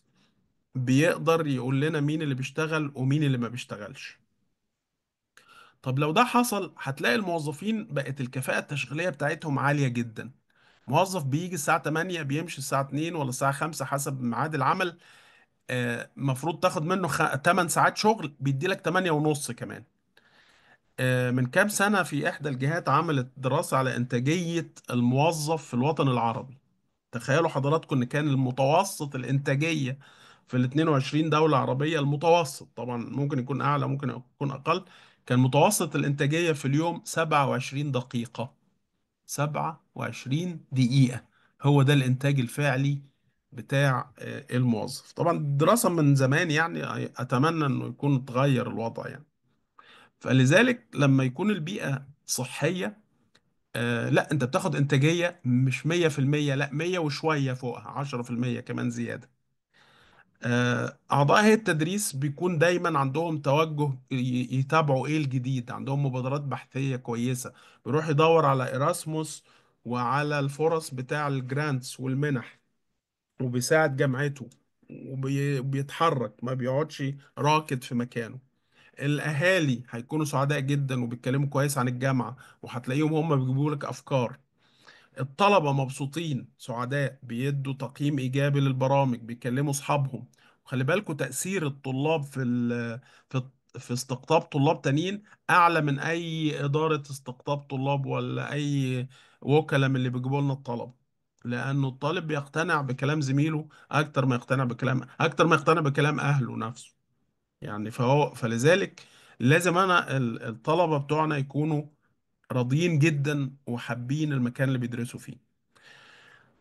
بيقدر يقول لنا مين اللي بيشتغل ومين اللي ما بيشتغلش طب لو ده حصل هتلاقي الموظفين بقت الكفاءة التشغيلية بتاعتهم عالية جدا موظف بيجي الساعة 8 بيمشي الساعة 2 ولا الساعة 5 حسب ميعاد العمل آه، مفروض تاخد منه 8 ساعات شغل بيدي لك 8 ونص كمان آه، من كام سنة في إحدى الجهات عملت دراسة على إنتاجية الموظف في الوطن العربي تخيلوا حضراتكم إن كان المتوسط الإنتاجية في ال 22 دولة عربية المتوسط طبعا ممكن يكون أعلى ممكن يكون أقل كان متوسط الإنتاجية في اليوم 27 دقيقة 27 دقيقة هو ده الإنتاج الفعلي بتاع آه، الموظف طبعا الدراسة من زمان يعني أتمنى أنه يكون اتغير الوضع يعني فلذلك لما يكون البيئة صحية آه لا انت بتاخد انتاجيه مش 100% لا 100 وشويه فوقها 10% كمان زياده آه، أعضاء هيئة التدريس بيكون دايما عندهم توجه يتابعوا إيه الجديد عندهم مبادرات بحثية كويسة بيروح يدور على إيراسموس وعلى الفرص بتاع الجرانتس والمنح وبيساعد جامعته وبيتحرك ما بيقعدش راكد في مكانه الأهالي هيكونوا سعداء جدا وبيتكلموا كويس عن الجامعة وهتلاقيهم هم بيجيبوا لك أفكار الطلبة مبسوطين سعداء بيدوا تقييم إيجابي للبرامج بيكلموا أصحابهم وخلي بالكوا تأثير الطلاب في ال... في في استقطاب طلاب تانيين أعلى من أي إدارة استقطاب طلاب ولا أي وكلاء من اللي بيجيبوا لنا الطلبة لأنه الطالب بيقتنع بكلام زميله أكتر ما يقتنع بكلام أكتر ما يقتنع بكلام أهله نفسه يعني فهو فلذلك لازم أنا الطلبة بتوعنا يكونوا راضيين جدا وحابين المكان اللي بيدرسوا فيه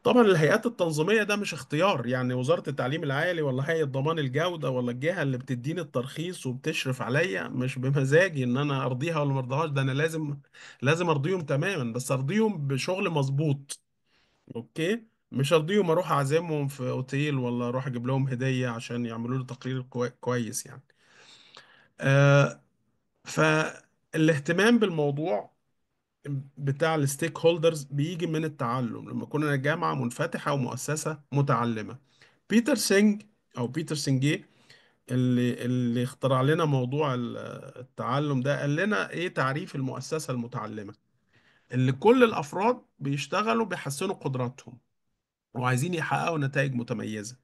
طبعا الهيئات التنظيمية ده مش اختيار يعني وزارة التعليم العالي ولا هيئة ضمان الجودة ولا الجهة اللي بتديني الترخيص وبتشرف عليا مش بمزاجي ان انا ارضيها ولا مرضهاش ده انا لازم لازم ارضيهم تماما بس ارضيهم بشغل مظبوط اوكي مش ارضيهم اروح اعزمهم في اوتيل ولا اروح اجيب لهم هدية عشان يعملوا لي تقرير كويس يعني آه فالاهتمام بالموضوع بتاع الستيك هولدرز بيجي من التعلم لما كنا جامعة منفتحة ومؤسسة متعلمة بيتر سينج أو بيتر سينجي اللي اللي اخترع لنا موضوع التعلم ده قال لنا إيه تعريف المؤسسة المتعلمة اللي كل الأفراد بيشتغلوا بيحسنوا قدراتهم وعايزين يحققوا نتائج متميزة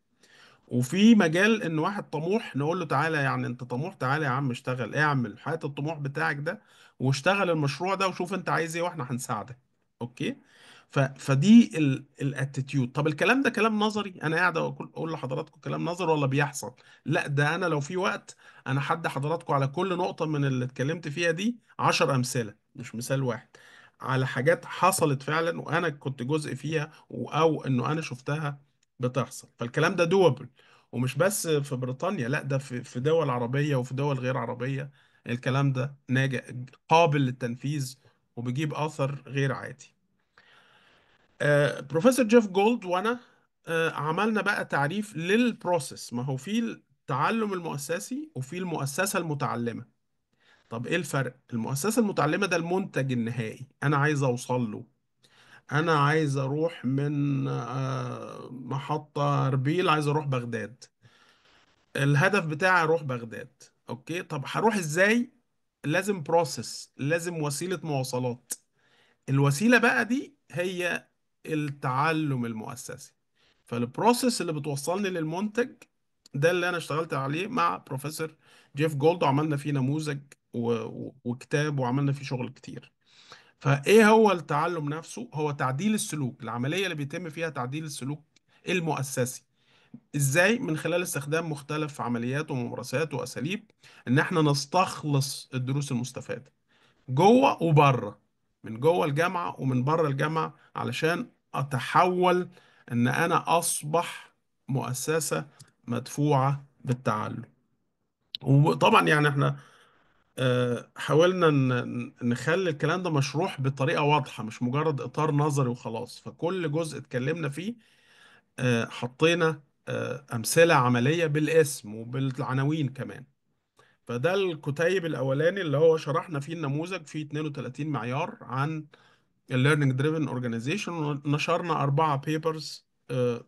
وفي مجال ان واحد طموح نقول له تعالى يعني انت طموح تعالى يا عم اشتغل اعمل حياة الطموح بتاعك ده واشتغل المشروع ده وشوف انت عايز ايه واحنا هنساعدك اوكي ف... فدي الاتيتيود طب الكلام ده كلام نظري انا قاعد اقول أقول لحضراتكم كلام نظري ولا بيحصل لا ده انا لو في وقت انا حد حضراتكم على كل نقطه من اللي اتكلمت فيها دي 10 امثله مش مثال واحد على حاجات حصلت فعلا وانا كنت جزء فيها او انه انا شفتها بتحصل فالكلام ده دوبل ومش بس في بريطانيا لا ده في دول عربيه وفي دول غير عربيه الكلام ده ناجح قابل للتنفيذ وبيجيب اثر غير عادي بروفيسور جيف جولد وانا آه، عملنا بقى تعريف للبروسيس ما هو في التعلم المؤسسي وفي المؤسسه المتعلمه طب ايه الفرق المؤسسه المتعلمه ده المنتج النهائي انا عايز اوصل له انا عايز اروح من آه، محطه اربيل عايز اروح بغداد الهدف بتاعي اروح بغداد اوكي طب هروح ازاي لازم بروسيس لازم وسيلة مواصلات الوسيلة بقى دي هي التعلم المؤسسي فالبروسيس اللي بتوصلني للمنتج ده اللي انا اشتغلت عليه مع بروفيسور جيف جولد وعملنا فيه نموذج وكتاب وعملنا فيه شغل كتير فايه هو التعلم نفسه هو تعديل السلوك العملية اللي بيتم فيها تعديل السلوك المؤسسي ازاي من خلال استخدام مختلف عمليات وممارسات واساليب ان احنا نستخلص الدروس المستفاده جوه وبره من جوه الجامعه ومن بره الجامعه علشان اتحول ان انا اصبح مؤسسه مدفوعه بالتعلم وطبعا يعني احنا آه، حاولنا نخلي الكلام ده مشروح بطريقه واضحه مش مجرد اطار نظري وخلاص فكل جزء اتكلمنا فيه آه، حطينا آه، أمثلة عملية بالاسم وبالعناوين كمان فده الكتيب الأولاني اللي هو شرحنا فيه النموذج فيه 32 معيار عن الـ Learning Driven Organization ونشرنا أربعة بيبرز آه،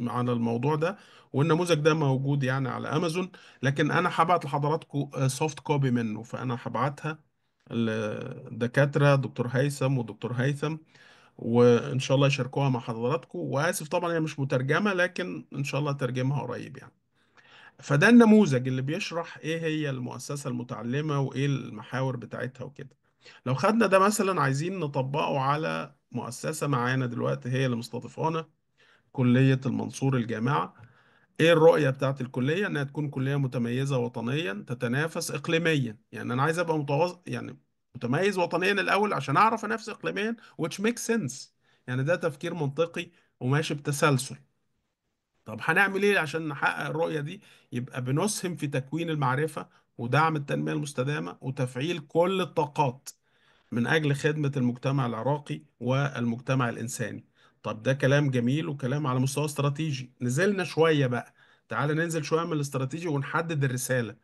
على الموضوع ده والنموذج ده موجود يعني على أمازون لكن أنا هبعت لحضراتكم سوفت آه، كوبي منه فأنا هبعتها لدكاترة دكتور هيثم ودكتور هيثم وان شاء الله يشاركوها مع حضراتكم واسف طبعا هي مش مترجمه لكن ان شاء الله ترجمها قريب يعني فده النموذج اللي بيشرح ايه هي المؤسسه المتعلمه وايه المحاور بتاعتها وكده لو خدنا ده مثلا عايزين نطبقه على مؤسسه معانا دلوقتي هي اللي مستضيفانا كليه المنصور الجامعه ايه الرؤيه بتاعت الكليه انها تكون كليه متميزه وطنيا تتنافس اقليميا يعني انا عايز ابقى متواصل يعني متميز وطنيا الاول عشان اعرف انافس اقليميا which makes sense يعني ده تفكير منطقي وماشي بتسلسل طب هنعمل ايه عشان نحقق الرؤيه دي يبقى بنسهم في تكوين المعرفه ودعم التنميه المستدامه وتفعيل كل الطاقات من اجل خدمه المجتمع العراقي والمجتمع الانساني طب ده كلام جميل وكلام على مستوى استراتيجي نزلنا شويه بقى تعال ننزل شويه من الاستراتيجي ونحدد الرساله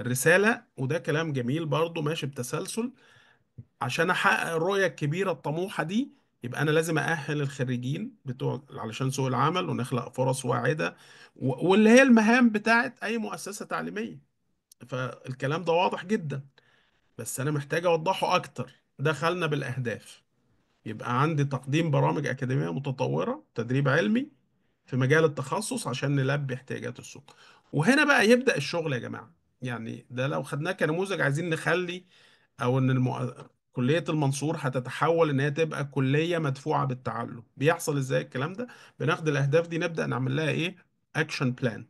الرسالة وده كلام جميل برضو ماشي بتسلسل عشان احقق الرؤية الكبيرة الطموحة دي يبقى انا لازم اأهل الخريجين بتوع علشان سوق العمل ونخلق فرص واعدة واللي هي المهام بتاعت اي مؤسسة تعليمية فالكلام ده واضح جدا بس انا محتاج اوضحه اكتر دخلنا بالاهداف يبقى عندي تقديم برامج أكاديمية متطورة تدريب علمي في مجال التخصص عشان نلبي احتياجات السوق وهنا بقى يبدأ الشغل يا جماعة يعني ده لو خدناه كنموذج عايزين نخلي او ان المؤ... كلية المنصور هتتحول ان هي تبقى كلية مدفوعة بالتعلم بيحصل ازاي الكلام ده بناخد الاهداف دي نبدأ نعمل لها ايه اكشن بلان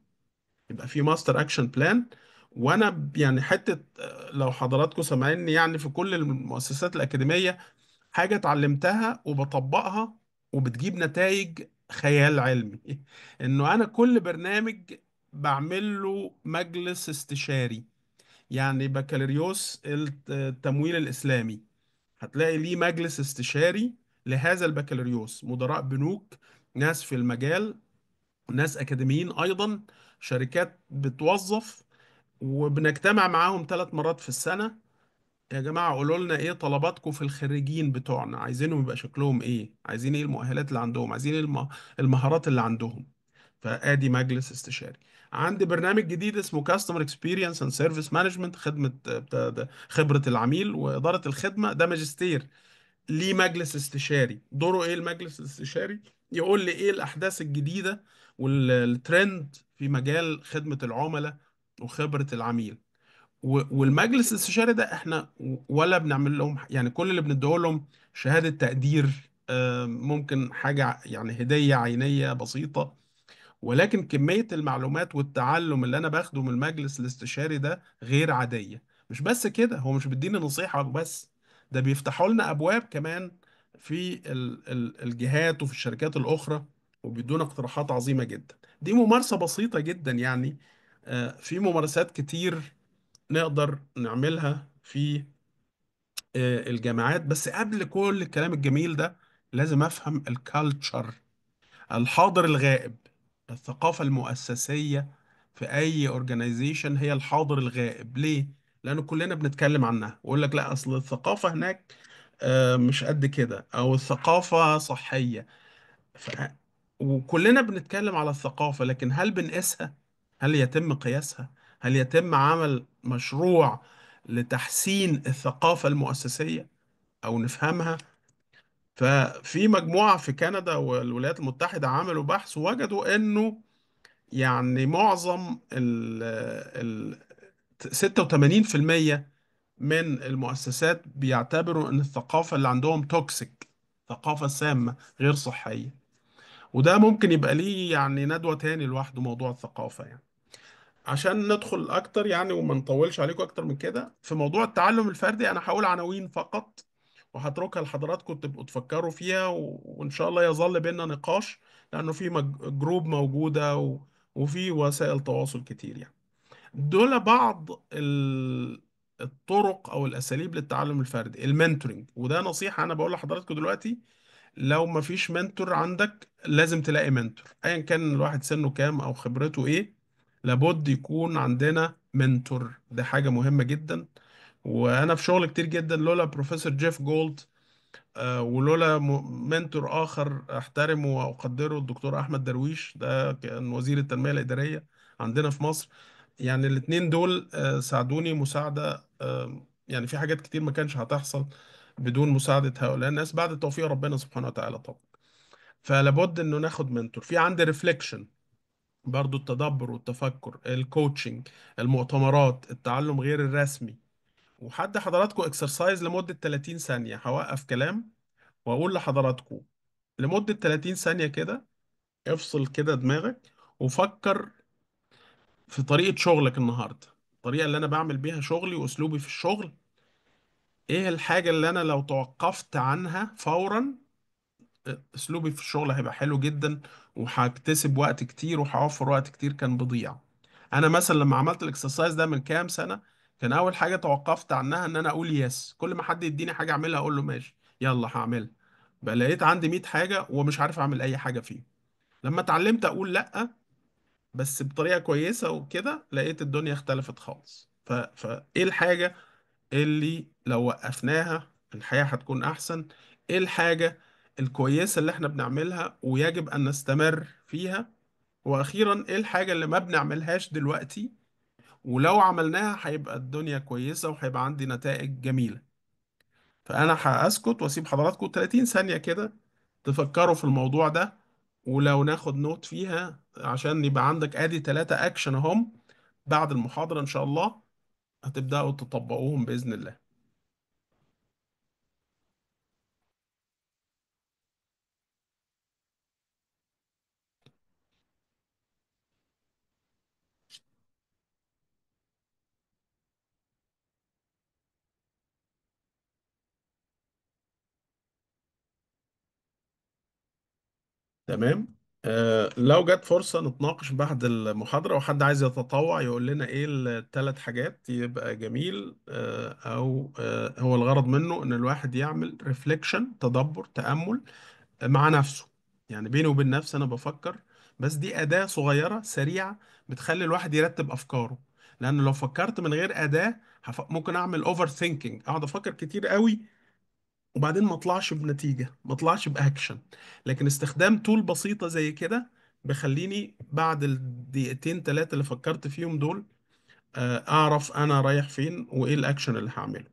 يبقى في ماستر اكشن بلان وانا يعني حتة لو حضراتكم سامعيني يعني في كل المؤسسات الأكاديمية حاجة اتعلمتها وبطبقها وبتجيب نتائج خيال علمي انه انا كل برنامج بعمل له مجلس استشاري يعني بكالوريوس التمويل الإسلامي هتلاقي ليه مجلس استشاري لهذا البكالوريوس مدراء بنوك ناس في المجال ناس أكاديميين أيضا شركات بتوظف وبنجتمع معاهم ثلاث مرات في السنة يا جماعة قولوا لنا ايه طلباتكم في الخريجين بتوعنا عايزينهم يبقى شكلهم ايه عايزين ايه المؤهلات اللي عندهم عايزين ايه المهارات اللي عندهم فادي مجلس استشاري عندي برنامج جديد اسمه كاستمر اكسبيرينس اند سيرفيس مانجمنت خدمه بتا- ده- خبره العميل واداره الخدمه ده ماجستير ليه مجلس استشاري دوره ايه المجلس الاستشاري يقول لي ايه الاحداث الجديده والترند في مجال خدمه العملاء وخبره العميل والمجلس الاستشاري ده احنا ولا بنعمل لهم يعني كل اللي بنديه لهم شهادة تقدير ممكن حاجة يعني هدية عينية بسيطة ولكن كمية المعلومات والتعلم اللي أنا باخده من المجلس الاستشاري ده غير عادية مش بس كده هو مش بيديني نصيحة بس ده بيفتحوا لنا أبواب كمان في الجهات وفي الشركات الأخرى وبيدونا اقتراحات عظيمة جدا دي ممارسة بسيطة جدا يعني آه، في ممارسات كتير نقدر نعملها في آه، الجامعات بس قبل كل الكلام الجميل ده لازم أفهم الكالتشر الحاضر الغائب الثقافة المؤسسية في أي اورجانيزيشن هي الحاضر الغائب ليه؟ لانه كلنا بنتكلم عنها ويقول لك لا أصل الثقافة هناك آه، مش قد كده أو الثقافة صحية ف... وكلنا بنتكلم على الثقافة لكن هل بنقيسها؟ هل يتم قياسها؟ هل يتم عمل مشروع لتحسين الثقافة المؤسسية أو نفهمها؟ ففي مجموعة في كندا والولايات المتحدة عملوا بحث ووجدوا إنه يعني معظم ال ال 86% من المؤسسات بيعتبروا إن الثقافة اللي عندهم توكسيك ثقافة سامة غير صحية وده ممكن يبقى ليه يعني ندوة تاني لوحده موضوع الثقافة يعني عشان ندخل أكتر يعني وما نطولش عليكم أكتر من كده في موضوع التعلم الفردي أنا هقول عناوين فقط وهتركها لحضراتكم تبقوا تفكروا فيها وإن شاء الله يظل بيننا نقاش لأنه في جروب موجودة وفي وسائل تواصل كتير يعني دول بعض الطرق أو الأساليب للتعلم الفردي المنتورنج وده نصيحة أنا بقول لحضراتكم دلوقتي لو مفيش منتور عندك لازم تلاقي منتور أيا كان الواحد سنه كام أو خبرته إيه لابد يكون عندنا منتور ده حاجة مهمة جدا وانا في شغل كتير جدا لولا بروفيسور جيف جولد ولولا منتور اخر احترمه واقدره الدكتور احمد درويش ده كان وزير التنميه الاداريه عندنا في مصر يعني الاثنين دول آه، ساعدوني مساعده آه، يعني في حاجات كتير ما كانش هتحصل بدون مساعده هؤلاء الناس بعد توفيق ربنا سبحانه وتعالى طبعا فلابد انه ناخد منتور في عندي ريفليكشن برضو التدبر والتفكر الكوتشنج المؤتمرات التعلم غير الرسمي وحد حضراتكم اكسرسايز لمدة 30 ثانية هوقف كلام واقول لحضراتكم لمدة 30 ثانية كده افصل كده دماغك وفكر في طريقة شغلك النهاردة الطريقة اللي انا بعمل بيها شغلي واسلوبي في الشغل ايه الحاجة اللي انا لو توقفت عنها فورا اسلوبي في الشغل هيبقى حلو جدا وهكتسب وقت كتير وهوفر وقت كتير كان بضيع انا مثلا لما عملت الاكسرسايز ده من كام سنة كان اول حاجه توقفت عنها ان انا اقول يس كل ما حد يديني حاجه اعملها اقول له ماشي يلا هعملها بقى لقيت عندي 100 حاجه ومش عارف اعمل اي حاجه فيهم لما اتعلمت اقول لا بس بطريقه كويسه وكده لقيت الدنيا اختلفت خالص ف... فايه الحاجه اللي لو وقفناها الحياه هتكون احسن ايه الحاجه الكويسه اللي احنا بنعملها ويجب ان نستمر فيها واخيرا ايه الحاجه اللي ما بنعملهاش دلوقتي ولو عملناها هيبقى الدنيا كويسة وهيبقى عندي نتائج جميلة فأنا هأسكت وأسيب حضراتكم 30 ثانية كده تفكروا في الموضوع ده ولو ناخد نوت فيها عشان يبقى عندك ادي ثلاثة اكشن اهم بعد المحاضرة ان شاء الله هتبدأوا تطبقوهم بإذن الله تمام آه لو جت فرصة نتناقش بعد المحاضرة وحد عايز يتطوع يقول لنا ايه الثلاث حاجات يبقى جميل آه او آه هو الغرض منه ان الواحد يعمل ريفليكشن تدبر تأمل آه، مع نفسه يعني بيني وبين نفسي انا بفكر بس دي أداة صغيرة سريعة بتخلي الواحد يرتب أفكاره لأن لو فكرت من غير أداة ممكن أعمل أوفر ثينكينج أقعد أفكر كتير قوي وبعدين ما اطلعش بنتيجة ما اطلعش بأكشن لكن استخدام تول بسيطة زي كده بخليني بعد الدقيقتين ثلاثة اللي فكرت فيهم دول آه، أعرف أنا رايح فين وإيه الأكشن اللي هعمله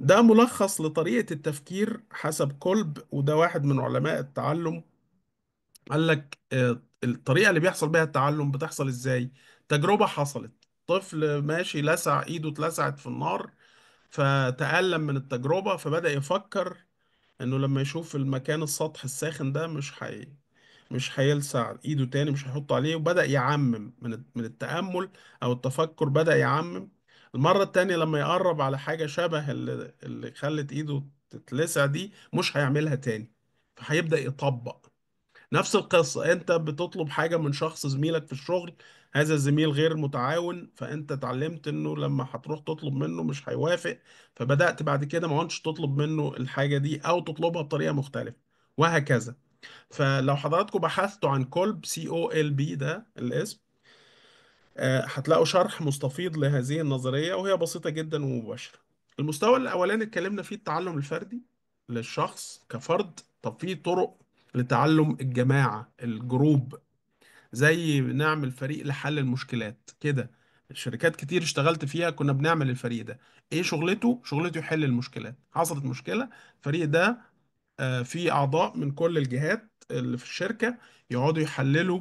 ده ملخص لطريقة التفكير حسب كولب وده واحد من علماء التعلم قال لك آه، الطريقة اللي بيحصل بيها التعلم بتحصل إزاي تجربة حصلت طفل ماشي لسع ايده اتلسعت في النار فتألم من التجربة فبدأ يفكر انه لما يشوف المكان السطح الساخن ده مش حي مش هيلسع ايده تاني مش هيحط عليه وبدأ يعمم من من التأمل او التفكر بدأ يعمم المرة التانية لما يقرب على حاجة شبه اللي, اللي خلت ايده تتلسع دي مش هيعملها تاني فهيبدأ يطبق نفس القصة انت بتطلب حاجة من شخص زميلك في الشغل هذا الزميل غير متعاون فانت اتعلمت انه لما هتروح تطلب منه مش هيوافق فبدات بعد كده ما عدتش تطلب منه الحاجه دي او تطلبها بطريقه مختلفه وهكذا فلو حضراتكم بحثتوا عن كولب سي او ال بي ده الاسم آه، هتلاقوا شرح مستفيض لهذه النظريه وهي بسيطه جدا ومباشره المستوى الاولاني اتكلمنا فيه التعلم الفردي للشخص كفرد طب في طرق لتعلم الجماعه الجروب زي نعمل فريق لحل المشكلات كده شركات كتير اشتغلت فيها كنا بنعمل الفريق ده ايه شغلته شغلته يحل المشكلات حصلت مشكلة الفريق ده آه، فيه اعضاء من كل الجهات اللي في الشركة يقعدوا يحللوا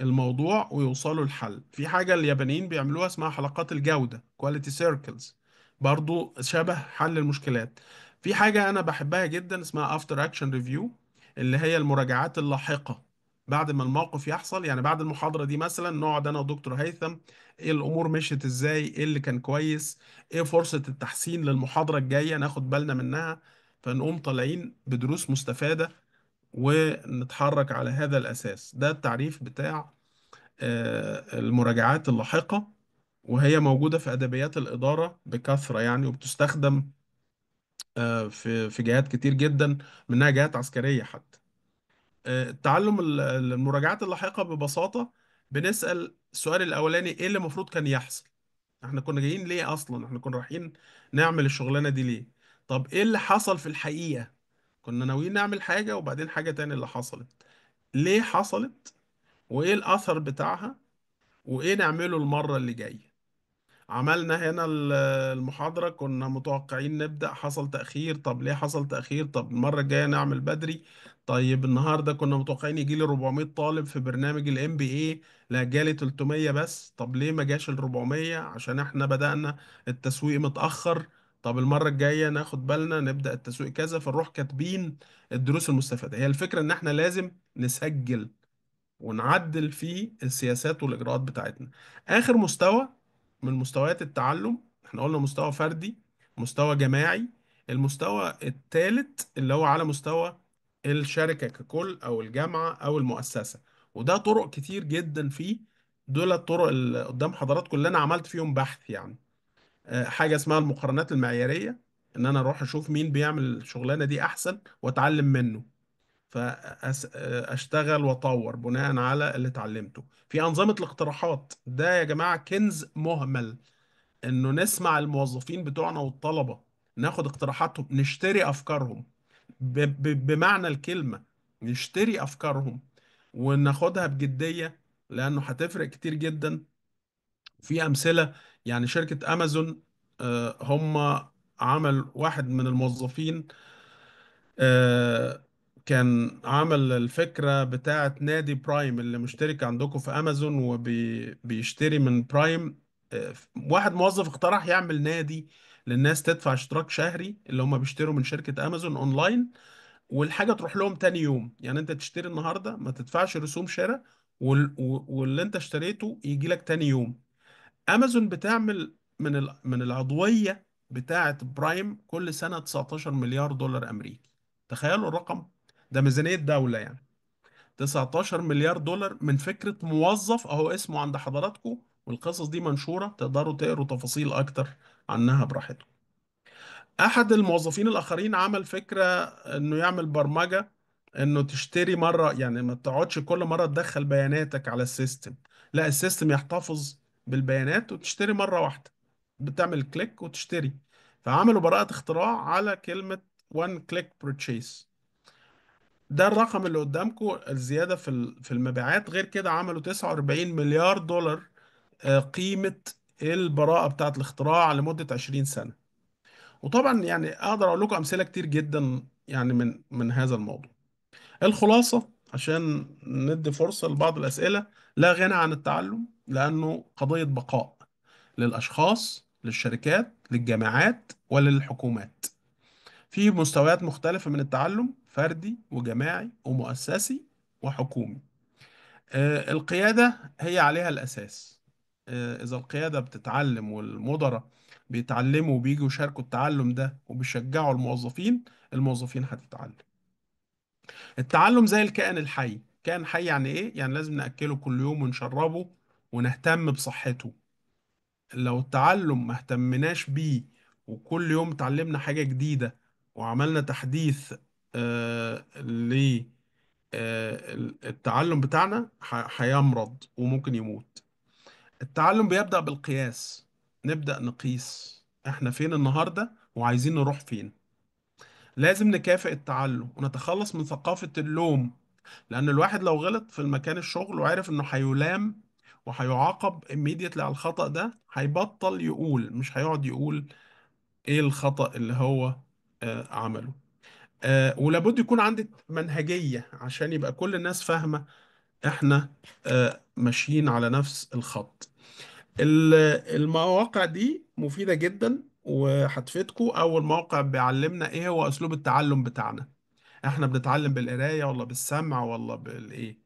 الموضوع ويوصلوا الحل في حاجة اليابانيين بيعملوها اسمها حلقات الجودة كواليتي سيركلز برضو شبه حل المشكلات في حاجة أنا بحبها جدا اسمها After Action Review اللي هي المراجعات اللاحقة بعد ما الموقف يحصل يعني بعد المحاضرة دي مثلا نقعد أنا ودكتور هيثم إيه الأمور مشيت إزاي إيه اللي كان كويس إيه فرصة التحسين للمحاضرة الجاية ناخد بالنا منها فنقوم طالعين بدروس مستفادة ونتحرك على هذا الأساس ده التعريف بتاع آه، المراجعات اللاحقة وهي موجودة في أدبيات الإدارة بكثرة يعني وبتستخدم آه، في في جهات كتير جدا منها جهات عسكرية حتى تعلم المراجعات اللاحقة ببساطة بنسأل السؤال الأولاني إيه اللي المفروض كان يحصل؟ إحنا كنا جايين ليه أصلا؟ إحنا كنا رايحين نعمل الشغلانة دي ليه؟ طب إيه اللي حصل في الحقيقة؟ كنا ناويين نعمل حاجة وبعدين حاجة تاني اللي حصلت ليه حصلت؟ وإيه الأثر بتاعها؟ وإيه نعمله المرة اللي جاية؟ عملنا هنا المحاضرة كنا متوقعين نبدأ حصل تأخير طب ليه حصل تأخير طب المرة الجاية نعمل بدري طيب النهارده كنا متوقعين يجي لي 400 طالب في برنامج الام بي اي لا جالي 300 بس طب ليه ما جاش ال 400 عشان احنا بدأنا التسويق متأخر طب المرة الجاية ناخد بالنا نبدأ التسويق كذا فنروح كاتبين الدروس المستفادة هي الفكرة ان احنا لازم نسجل ونعدل في السياسات والإجراءات بتاعتنا آخر مستوى من مستويات التعلم احنا قلنا مستوى فردي مستوى جماعي المستوى الثالث اللي هو على مستوى الشركة ككل أو الجامعة أو المؤسسة وده طرق كتير جدا فيه دول الطرق اللي قدام حضراتكم اللي أنا عملت فيهم بحث يعني آه، حاجة اسمها المقارنات المعيارية إن أنا أروح أشوف مين بيعمل الشغلانة دي أحسن وأتعلم منه فاشتغل آه، واطور بناء على اللي اتعلمته في انظمه الاقتراحات ده يا جماعه كنز مهمل انه نسمع الموظفين بتوعنا والطلبه ناخد اقتراحاتهم نشتري افكارهم بمعنى الكلمة نشتري أفكارهم وناخدها بجدية لأنه هتفرق كتير جدا في أمثلة يعني شركة أمازون آه، هم عمل واحد من الموظفين آه، كان عمل الفكرة بتاعة نادي برايم اللي مشترك عندكم في أمازون وبيشتري من برايم آه، واحد موظف اقترح يعمل نادي للناس تدفع اشتراك شهري اللي هم بيشتروا من شركة امازون اونلاين والحاجة تروح لهم تاني يوم يعني انت تشتري النهاردة ما تدفعش رسوم شراء وال... واللي انت اشتريته يجي لك تاني يوم امازون بتعمل من ال... من العضوية بتاعة برايم كل سنة 19 مليار دولار امريكي تخيلوا الرقم ده ميزانية دولة يعني 19 مليار دولار من فكرة موظف اهو اسمه عند حضراتكم والقصص دي منشورة تقدروا تقروا تفاصيل اكتر عنها براحته احد الموظفين الاخرين عمل فكره انه يعمل برمجه انه تشتري مره يعني ما تقعدش كل مره تدخل بياناتك على السيستم لا السيستم يحتفظ بالبيانات وتشتري مره واحده بتعمل كليك وتشتري فعملوا براءة اختراع على كلمة one click purchase ده الرقم اللي قدامكم الزيادة في في المبيعات غير كده عملوا 49 مليار دولار آه، قيمة البراءة بتاعة الاختراع لمدة 20 سنة وطبعا يعني اقدر اقول لكم امثلة كتير جدا يعني من من هذا الموضوع الخلاصة عشان ندي فرصة لبعض الأسئلة لا غنى عن التعلم لأنه قضية بقاء للأشخاص للشركات للجامعات وللحكومات في مستويات مختلفة من التعلم فردي وجماعي ومؤسسي وحكومي آه، القيادة هي عليها الأساس آه، إذا القيادة بتتعلم والمدراء بيتعلموا وبيجوا يشاركوا التعلم ده وبيشجعوا الموظفين الموظفين هتتعلم التعلم زي الكائن الحي كائن حي يعني إيه؟ يعني لازم نأكله كل يوم ونشربه ونهتم بصحته لو التعلم ما اهتمناش بيه وكل يوم اتعلمنا حاجة جديدة وعملنا تحديث آه للتعلم آه، بتاعنا هيمرض وممكن يموت التعلم بيبدأ بالقياس نبدأ نقيس احنا فين النهاردة وعايزين نروح فين لازم نكافئ التعلم ونتخلص من ثقافة اللوم لأن الواحد لو غلط في المكان الشغل وعرف إنه هيلام وهيعاقب immediately على الخطأ ده هيبطل يقول مش هيقعد يقول إيه الخطأ اللي هو آه عمله آه ولابد يكون عندي منهجية عشان يبقى كل الناس فاهمة إحنا آه ماشيين على نفس الخط ال- المواقع دي مفيدة جدا وهتفيدكم أول موقع بيعلمنا إيه هو أسلوب التعلم بتاعنا إحنا بنتعلم بالقراية ولا بالسمع ولا بالإيه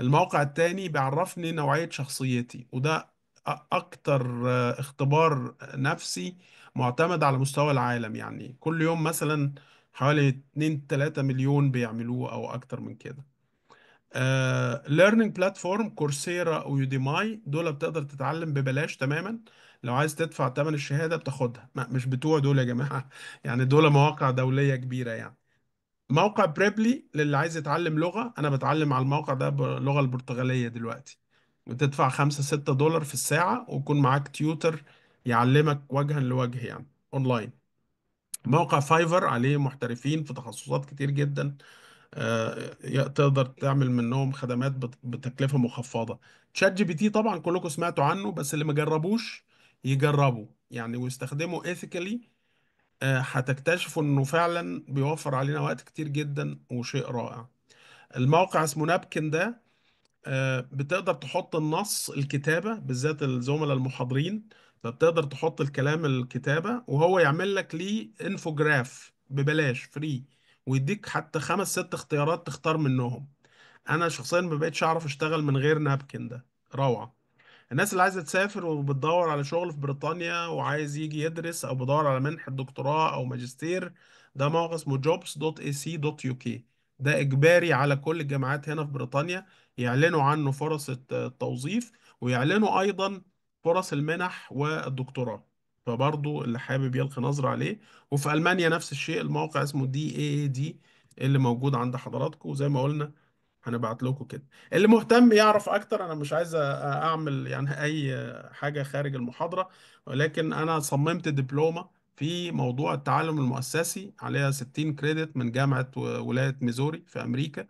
الموقع التاني بيعرفني نوعية شخصيتي وده أكتر اختبار نفسي معتمد على مستوى العالم يعني كل يوم مثلا حوالي 2 3 مليون بيعملوه أو أكتر من كده ليرنينج بلاتفورم كورسيرا ويوديماي دول بتقدر تتعلم ببلاش تماما لو عايز تدفع ثمن الشهاده بتاخدها ما مش بتوع دول يا جماعه يعني دول مواقع دوليه كبيره يعني موقع بريبلي للي عايز يتعلم لغه انا بتعلم على الموقع ده باللغه البرتغاليه دلوقتي وتدفع 5 6 دولار في الساعه ويكون معاك تيوتر يعلمك وجها لوجه يعني اونلاين موقع فايفر عليه محترفين في تخصصات كتير جدا آه، تقدر تعمل منهم خدمات بتكلفه مخفضه تشات جي بي تي طبعا كلكم سمعتوا عنه بس اللي ما جربوش يجربوا يعني ويستخدموا ايثيكالي آه، هتكتشفوا انه فعلا بيوفر علينا وقت كتير جدا وشيء رائع الموقع اسمه نابكن ده آه، بتقدر تحط النص الكتابة بالذات الزملاء المحاضرين فبتقدر تحط الكلام الكتابة وهو يعمل لك ليه انفوجراف ببلاش فري ويديك حتى خمس ست اختيارات تختار منهم انا شخصيا ما بقتش اعرف اشتغل من غير نابكن ده روعه الناس اللي عايزه تسافر وبتدور على شغل في بريطانيا وعايز يجي يدرس او بدور على منحه دكتوراه او ماجستير ده موقع اسمه jobs.ac.uk ده اجباري على كل الجامعات هنا في بريطانيا يعلنوا عنه فرص التوظيف ويعلنوا ايضا فرص المنح والدكتوراه فبرضه اللي حابب يلقي نظرة عليه وفي ألمانيا نفس الشيء الموقع اسمه دي اي اي دي اللي موجود عند حضراتكم وزي ما قلنا هنبعت لكم كده اللي مهتم يعرف اكتر انا مش عايز اعمل يعني اي حاجة خارج المحاضرة ولكن انا صممت دبلومة في موضوع التعلم المؤسسي عليها 60 كريدت من جامعة ولاية ميزوري في امريكا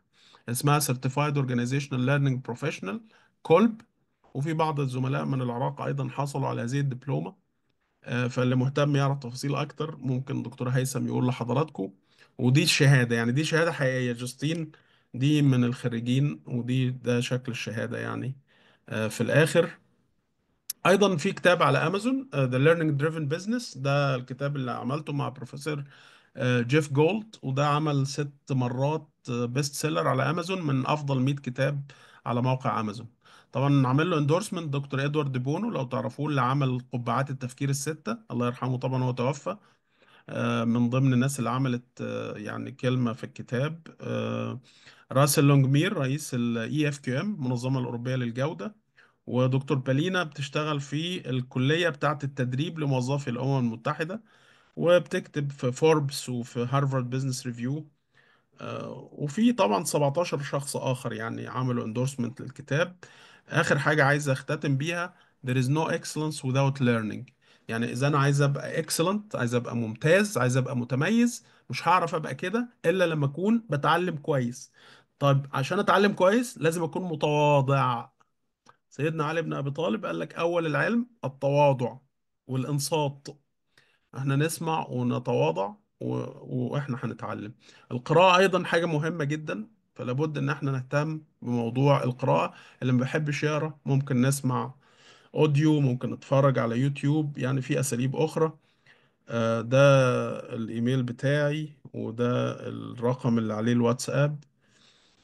اسمها Certified Organizational Learning Professional كولب وفي بعض الزملاء من العراق ايضا حصلوا على هذه الدبلومة آه، فاللي مهتم يعرف تفاصيل اكتر ممكن دكتور هيثم يقول لحضراتكم ودي الشهاده يعني دي شهاده حقيقيه جوستين دي من الخريجين ودي ده شكل الشهاده يعني آه، في الاخر ايضا في كتاب على امازون ذا ليرنينج دريفن بزنس ده الكتاب اللي عملته مع بروفيسور آه، جيف جولد وده عمل ست مرات بيست سيلر على امازون من افضل 100 كتاب على موقع امازون طبعا عامل له اندورسمنت دكتور ادوارد بونو لو تعرفوه اللي عمل قبعات التفكير الستة الله يرحمه طبعا هو توفى آه، من ضمن الناس اللي عملت آه، يعني كلمة في الكتاب آه، راسل لونجمير رئيس الاي اف e كيو ام المنظمة الأوروبية للجودة ودكتور بالينا بتشتغل في الكلية بتاعة التدريب لموظفي الأمم المتحدة وبتكتب في فوربس وفي هارفارد بزنس ريفيو وفي طبعا 17 شخص آخر يعني عملوا اندورسمنت للكتاب اخر حاجه عايز اختتم بيها there is no excellence without learning يعني اذا انا عايز ابقى excellent عايز ابقى ممتاز عايز ابقى متميز مش هعرف ابقى كده الا لما اكون بتعلم كويس طيب عشان اتعلم كويس لازم اكون متواضع سيدنا علي بن ابي طالب قال لك اول العلم التواضع والانصات احنا نسمع ونتواضع و... واحنا هنتعلم القراءة ايضا حاجة مهمة جدا فلا بد ان احنا نهتم بموضوع القراءه اللي ما بيحبش يقرا ممكن نسمع اوديو ممكن نتفرج على يوتيوب يعني في اساليب اخرى آه، ده الايميل بتاعي وده الرقم اللي عليه الواتساب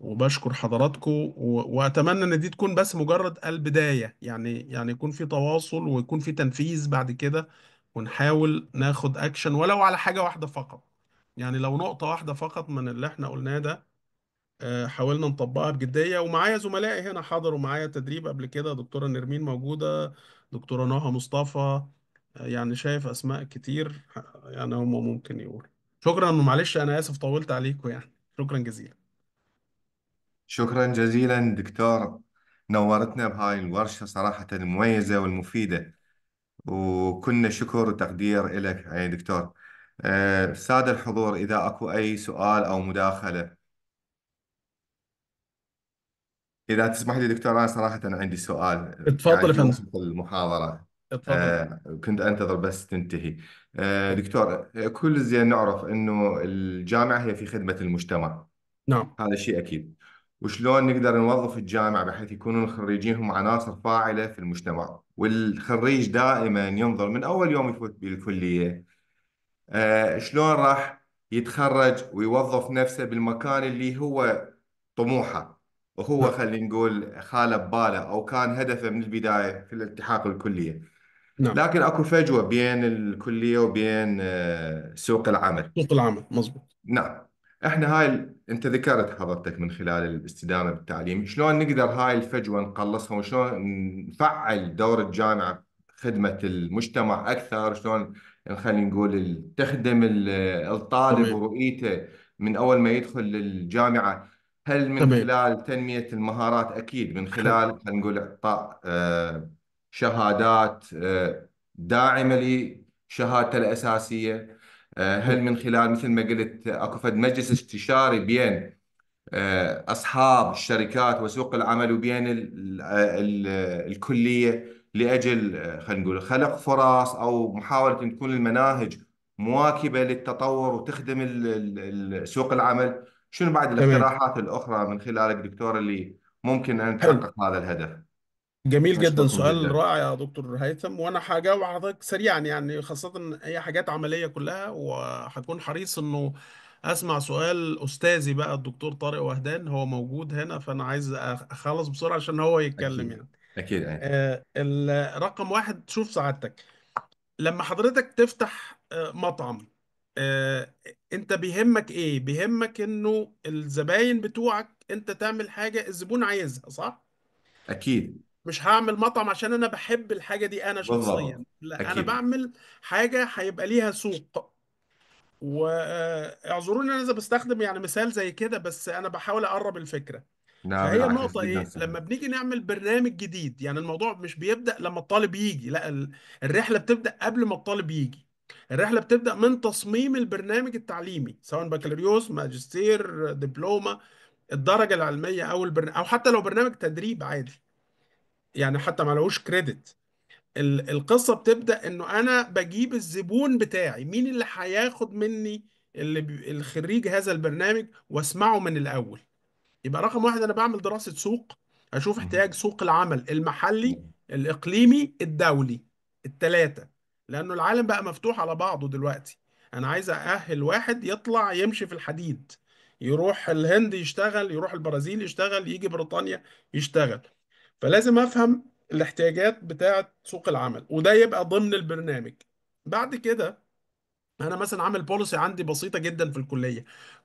وبشكر حضراتكم واتمنى ان دي تكون بس مجرد البدايه يعني يعني يكون في تواصل ويكون في تنفيذ بعد كده ونحاول ناخد اكشن ولو على حاجه واحده فقط يعني لو نقطه واحده فقط من اللي احنا قلناه ده آه، حاولنا نطبقها بجديه ومعايا زملائي هنا حضروا معايا تدريب قبل كده دكتوره نرمين موجوده دكتوره نهى مصطفى آه، يعني شايف اسماء كتير يعني هم ممكن يقولوا شكرا ومعلش انا اسف طولت عليكم يعني شكرا جزيلا شكرا جزيلا دكتور نورتنا بهاي الورشة صراحة المميزة والمفيدة وكنا شكر وتقدير لك يا دكتور السادة آه، الحضور إذا أكو أي سؤال أو مداخلة اذا تسمح لي دكتور انا صراحه أنا عندي سؤال تفضل يا يعني فندم المحاضره تفضل. آه كنت انتظر بس تنتهي آه دكتور كل زين نعرف انه الجامعه هي في خدمه المجتمع نعم هذا شيء اكيد وشلون نقدر نوظف الجامعه بحيث يكونون خريجينهم عناصر فاعله في المجتمع والخريج دائما ينظر من اول يوم يفوت بالكليه آه شلون راح يتخرج ويوظف نفسه بالمكان اللي هو طموحه وهو نعم. خلينا نقول خاله بباله او كان هدفه من البدايه في الالتحاق بالكليه نعم. لكن اكو فجوه بين الكليه وبين آه، سوق العمل سوق العمل مضبوط نعم احنا هاي ال... انت ذكرت حضرتك من خلال الاستدامه بالتعليم شلون نقدر هاي الفجوه نقلصها وشلون نفعل دور الجامعه خدمه المجتمع اكثر شلون خلينا نقول تخدم الطالب ورؤيته من اول ما يدخل للجامعه هل من طبعًا. خلال تنمية المهارات أكيد من خلال خلينا نقول إعطاء آه، شهادات آه، داعمة لشهادته الأساسية آه، هل من خلال مثل ما قلت أكو فد مجلس استشاري بين أصحاب الشركات وسوق العمل وبين الكلية لأجل خلينا نقول خلق فرص أو محاولة أن تكون المناهج مواكبة للتطور وتخدم سوق العمل شنو بعد الاقتراحات الأخرى من خلالك دكتور اللي ممكن أن تحقق هذا الهدف؟ جميل جدا سؤال جدا رائع يا دكتور هيثم وانا هجاوب حضرتك سريعا يعني خاصة إن هي حاجات عملية كلها وهكون حريص انه اسمع سؤال استاذي بقى الدكتور طارق وهدان هو موجود هنا فانا عايز اخلص بسرعة عشان هو يتكلم أكيد يعني أكيد اكيد يعني. آه، رقم واحد شوف سعادتك لما حضرتك تفتح آه، مطعم آه، انت بيهمك ايه بيهمك انه الزباين بتوعك انت تعمل حاجة الزبون عايزها صح اكيد مش هعمل مطعم عشان انا بحب الحاجة دي انا شخصيا بالضبط لا انا اكيد بعمل حاجة هيبقى ليها سوق واعذروني آه، انا اذا بستخدم يعني مثال زي كده بس انا بحاول اقرب الفكرة لا فهي بالعكس النقطة جدا ايه لما سهل بنيجي نعمل برنامج جديد يعني الموضوع مش بيبدأ لما الطالب يجي لا الرحلة بتبدأ قبل ما الطالب يجي الرحله بتبدا من تصميم البرنامج التعليمي سواء بكالوريوس ماجستير دبلومه الدرجه العلميه او البرن... او حتى لو برنامج تدريب عادي يعني حتى ما لهوش كريدت القصه بتبدا انه انا بجيب الزبون بتاعي مين اللي هياخد مني اللي الخريج هذا البرنامج واسمعه من الاول يبقى رقم واحد انا بعمل دراسه سوق اشوف احتياج سوق العمل المحلي الاقليمي الدولي الثلاثه لانه العالم بقى مفتوح على بعضه دلوقتي انا عايز اأهل واحد يطلع يمشي في الحديد يروح الهند يشتغل يروح البرازيل يشتغل يجي بريطانيا يشتغل فلازم افهم الاحتياجات بتاعه سوق العمل وده يبقى ضمن البرنامج بعد كده انا مثلا عامل بوليسي عندي بسيطه جدا في الكليه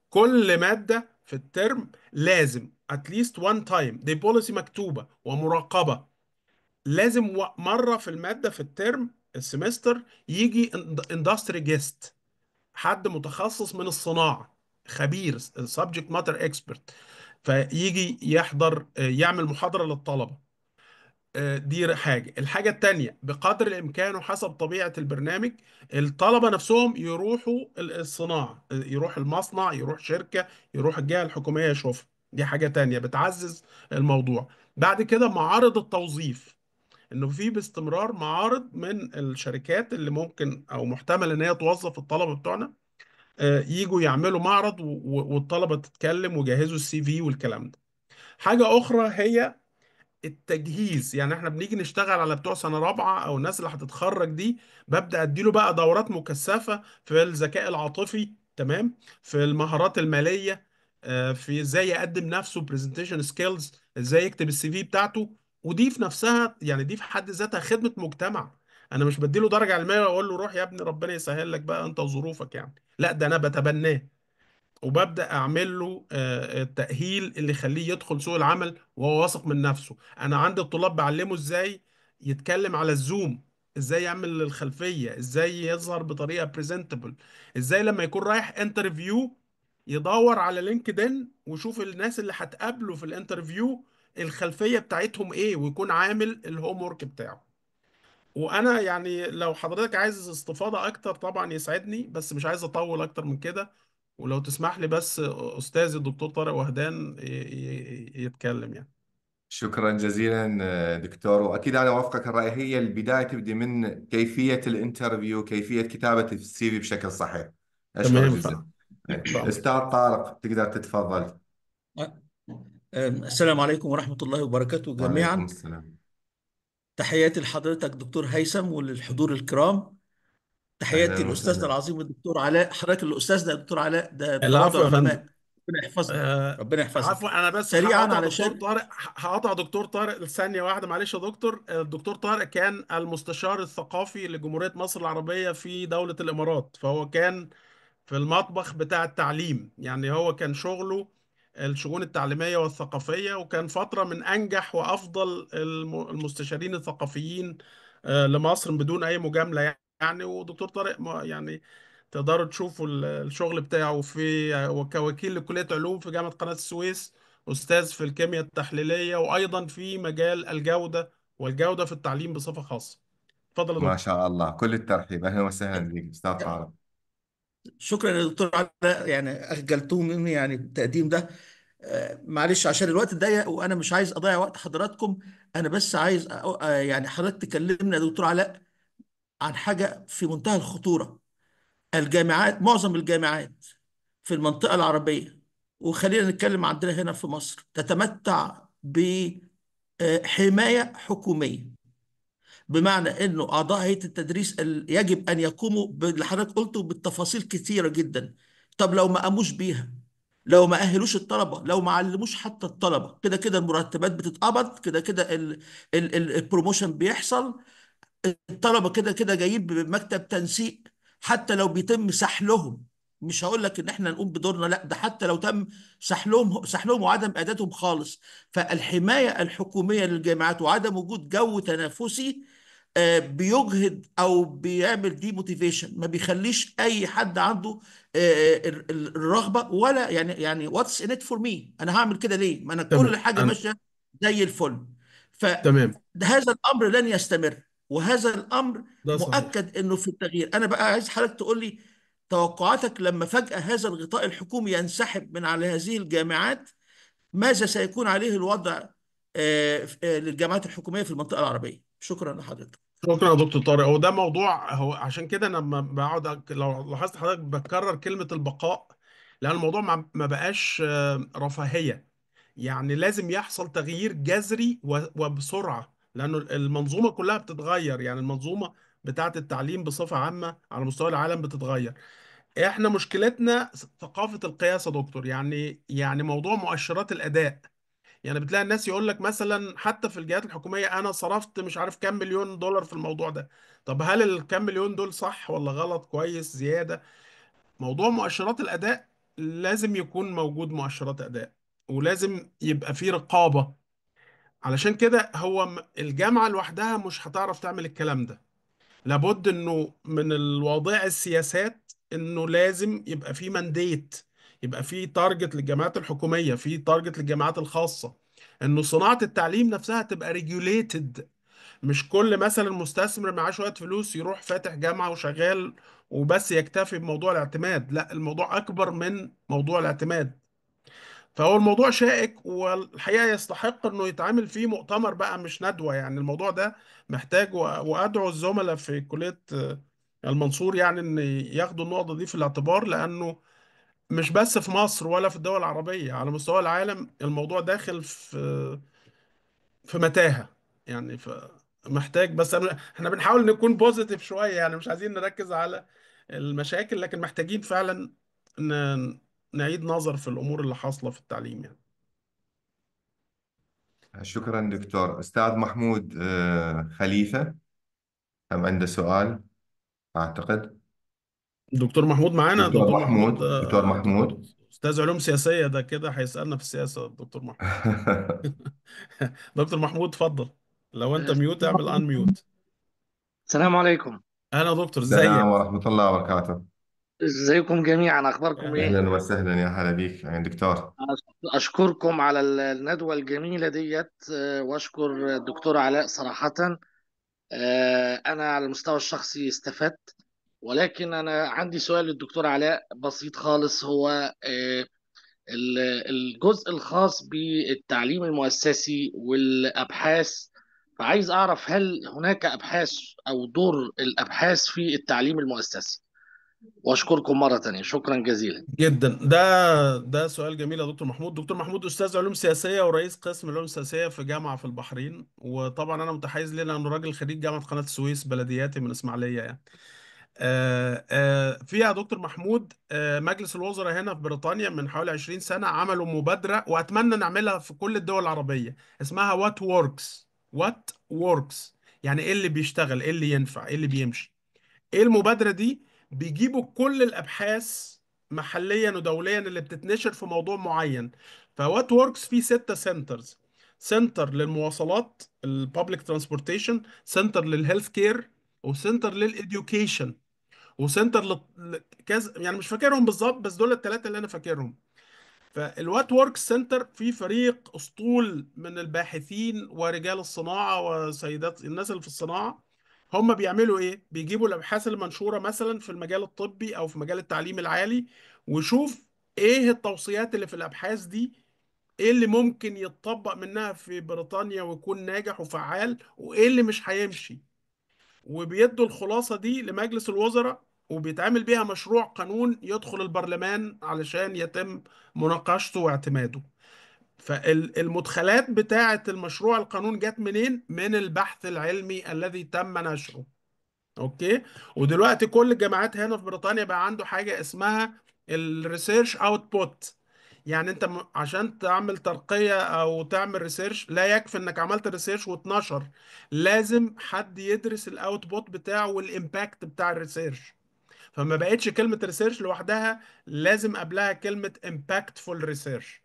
كل ماده في الترم لازم اتليست وان تايم دي بوليسي مكتوبه ومراقبه لازم مره في الماده في الترم السمستر يجي اندستري جيست حد متخصص من الصناعه خبير سبجكت ماتر اكسبرت فيجي يحضر يعمل محاضره للطلبه آه، دي حاجة الحاجة الثانيه بقدر الإمكان وحسب طبيعة البرنامج الطلبة نفسهم يروحوا الصناعة يروح المصنع يروح شركة يروح الجهة الحكومية يشوفها دي حاجة ثانيه بتعزز الموضوع بعد كده معارض التوظيف انه في باستمرار معارض من الشركات اللي ممكن او محتمل ان هي توظف الطلبه بتوعنا آه، يجوا يعملوا معرض والطلبه تتكلم ويجهزوا السي في والكلام ده. حاجه اخرى هي التجهيز يعني احنا بنيجي نشتغل على بتوع سنه رابعه او الناس اللي هتتخرج دي ببدا اديله بقى دورات مكثفه في الذكاء العاطفي تمام في المهارات الماليه آه، في ازاي يقدم نفسه برزنتيشن سكيلز ازاي يكتب السي في بتاعته ودي في نفسها يعني دي في حد ذاتها خدمة مجتمع انا مش بديله درجة علمية واقول له روح يا ابني ربنا يسهل لك بقى انت وظروفك يعني لا ده انا بتبناه وببدأ أعمل له آه، آه، التأهيل اللي يخليه يدخل سوق العمل وهو واثق من نفسه أنا عندي الطلاب بعلمه إزاي يتكلم على الزوم إزاي يعمل الخلفية إزاي يظهر بطريقة بريزنتبل إزاي لما يكون رايح انترفيو يدور على لينكدين ويشوف الناس اللي هتقابله في الانترفيو الخلفيه بتاعتهم ايه ويكون عامل الهوم ورك بتاعه وانا يعني لو حضرتك عايز استفاضه اكتر طبعا يسعدني بس مش عايز اطول اكتر من كده ولو تسمح لي بس استاذي الدكتور طارق وهدان يتكلم يعني شكرا جزيلا دكتور واكيد انا اوافقك الراي هي البدايه تبدي من كيفيه الانترفيو كيفيه كتابه السي في بشكل صحيح اشكرك جزيلا استاذ طارق تقدر تتفضل السلام عليكم ورحمة الله وبركاته جميعا وعليكم السلام تحياتي لحضرتك دكتور هيثم وللحضور الكرام تحياتي أهلا لأستاذنا وسهلا العظيم الدكتور علاء حضرتك الأستاذنا الدكتور علاء ده من العفو يا فندم علماء ربنا يحفظك آه، ربنا يحفظك عفوا انا بس سريعا هقاطع دكتور علشان طارق هقطع دكتور طارق ثانيه واحده معلش يا دكتور الدكتور طارق كان المستشار الثقافي لجمهوريه مصر العربيه في دوله الامارات فهو كان في المطبخ بتاع التعليم يعني هو كان شغله الشؤون التعليمية والثقافية وكان فترة من أنجح وأفضل المستشارين الثقافيين آه، لمصر بدون أي مجاملة يعني ودكتور طارق يعني تقدروا تشوفوا الشغل بتاعه في وكوكيل آه، لكلية علوم في جامعة قناة السويس أستاذ في الكيمياء التحليلية وأيضا في مجال الجودة والجودة في التعليم بصفة خاصة فضل يا ما دكتور شاء الله كل الترحيب أهلا وسهلا بك أستاذ طارق شكرا يا دكتور على يعني اخجلتوه مني يعني التقديم ده آه، معلش عشان الوقت ضيق وانا مش عايز اضيع وقت حضراتكم انا بس عايز آه، يعني حضرتك تكلمنا يا دكتور علاء عن حاجه في منتهى الخطوره الجامعات معظم الجامعات في المنطقه العربيه وخلينا نتكلم عندنا هنا في مصر تتمتع بحمايه آه، حكوميه بمعنى انه اعضاء هيئه التدريس يجب ان يقوموا باللي حضرتك قلته بالتفاصيل كثيره جدا طب لو ما قاموش بيها لو ما أهلوش الطلبة لو ما علموش حتى الطلبة كده كده المرتبات بتتقبض كده كده البروموشن بيحصل الطلبة كده كده جايين بمكتب تنسيق حتى لو بيتم سحلهم مش هقول لك ان احنا نقوم بدورنا لا ده حتى لو تم سحلهم سحلهم وعدم ادائهم خالص فالحمايه الحكوميه للجامعات وعدم وجود جو تنافسي آه، بيجهد او بيعمل دي موتيفيشن ما بيخليش اي حد عنده آه، آه، الرغبه ولا يعني يعني واتس ان ات فور مي انا هعمل كده ليه ما انا تمام. كل حاجه ماشيه زي الفل فهذا الامر لن يستمر وهذا الامر مؤكد انه في التغيير انا بقى عايز حضرتك تقول لي توقعاتك لما فجاه هذا الغطاء الحكومي ينسحب من على هذه الجامعات ماذا سيكون عليه الوضع للجامعات الحكوميه في المنطقه العربيه شكرا لحضرتك شكرا يا دكتور طارق هو ده موضوع هو عشان كده انا لما بقعد لو لاحظت حضرتك بكرر كلمه البقاء لان الموضوع ما بقاش آه، رفاهيه يعني لازم يحصل تغيير جذري وبسرعه لانه المنظومه كلها بتتغير يعني المنظومه بتاعه التعليم بصفه عامه على مستوى العالم بتتغير احنا مشكلتنا ثقافه القياس يا دكتور يعني يعني موضوع مؤشرات الاداء يعني بتلاقي الناس يقول لك مثلا حتى في الجهات الحكوميه انا صرفت مش عارف كام مليون دولار في الموضوع ده طب هل الكام مليون دول صح ولا غلط كويس زياده موضوع مؤشرات الاداء لازم يكون موجود مؤشرات اداء ولازم يبقى في رقابه علشان كده هو الجامعه لوحدها مش هتعرف تعمل الكلام ده لابد انه من الواضع السياسات انه لازم يبقى في منديت يبقى في تارجت للجامعات الحكوميه في تارجت للجامعات الخاصه انه صناعه التعليم نفسها تبقى ريجوليتد مش كل مثلا مستثمر معاه شويه فلوس يروح فاتح جامعه وشغال وبس يكتفي بموضوع الاعتماد لا الموضوع اكبر من موضوع الاعتماد فهو الموضوع شائك والحقيقه يستحق انه يتعامل فيه مؤتمر بقى مش ندوه يعني الموضوع ده محتاج وادعو الزملاء في كليه المنصور يعني ان ياخدوا النقطه دي في الاعتبار لانه مش بس في مصر ولا في الدول العربية على مستوى العالم الموضوع داخل في في متاهة يعني فمحتاج بس احنا بنحاول نكون بوزيتيف شوية يعني مش عايزين نركز على المشاكل لكن محتاجين فعلا ن... نعيد نظر في الأمور اللي حاصلة في التعليم يعني شكرا دكتور أستاذ محمود آه، خليفة هم عنده سؤال أعتقد دكتور محمود معانا دكتور دكتور محمود محمود دكتور محمود استاذ علوم سياسيه ده كده هيسالنا في السياسه دكتور محمود دكتور محمود اتفضل لو انت ميوت اعمل ان ميوت السلام عليكم اهلا دكتور دكتور السلام ازيك ورحمة الله وبركاته ازيكم جميعا اخباركم ايه أهلا وسهلا يا هلا بيك يا يعني دكتور اشكركم على الندوه الجميله ديت آه، واشكر الدكتور علاء صراحه آه، انا على المستوى الشخصي استفدت ولكن انا عندي سؤال للدكتور علاء بسيط خالص هو آه، الجزء الخاص بالتعليم المؤسسي والابحاث فعايز اعرف هل هناك ابحاث او دور الابحاث في التعليم المؤسسي واشكركم مره ثانيه شكرا جزيلا جدا ده ده سؤال جميل يا دكتور محمود دكتور محمود استاذ علوم سياسيه ورئيس قسم العلوم السياسيه في جامعه في البحرين وطبعا انا متحيز ليه لانه راجل خريج جامعه قناه السويس بلدياتي من اسماعيليه يعني آه، آه، فيها دكتور محمود آه، مجلس الوزراء هنا في بريطانيا من حوالي 20 سنة عملوا مبادرة وأتمنى نعملها في كل الدول العربية اسمها وات وركس وات وركس يعني إيه اللي بيشتغل إيه اللي ينفع إيه اللي بيمشي إيه المبادرة دي بيجيبوا كل الأبحاث محليا ودوليا اللي بتتنشر في موضوع معين فوات وركس فيه ستة سنترز سنتر للمواصلات الببليك ترانسبورتيشن سنتر للهيلث كير وسنتر للإديوكيشن وسنتر كز... يعني مش فاكرهم بالظبط بس دول الثلاثه اللي انا فاكرهم فالوات ورك سنتر في فريق اسطول من الباحثين ورجال الصناعه وسيدات الناس اللي في الصناعه هم بيعملوا ايه بيجيبوا الابحاث المنشوره مثلا في المجال الطبي او في مجال التعليم العالي وشوف ايه التوصيات اللي في الابحاث دي ايه اللي ممكن يتطبق منها في بريطانيا ويكون ناجح وفعال وايه اللي مش هيمشي وبيدوا الخلاصة دي لمجلس الوزراء وبيتعمل بيها مشروع قانون يدخل البرلمان علشان يتم مناقشته واعتماده فالمدخلات بتاعة المشروع القانون جت منين؟ من البحث العلمي الذي تم نشره اوكي ودلوقتي كل الجامعات هنا في بريطانيا بقى عنده حاجة اسمها الريسيرش اوتبوت يعني انت عشان تعمل ترقية او تعمل ريسيرش لا يكفي انك عملت ريسيرش واتنشر لازم حد يدرس الاوتبوت بتاعه والامباكت بتاع الريسيرش فما بقتش كلمة ريسيرش لوحدها لازم قبلها كلمة امباكتفول آه، ريسيرش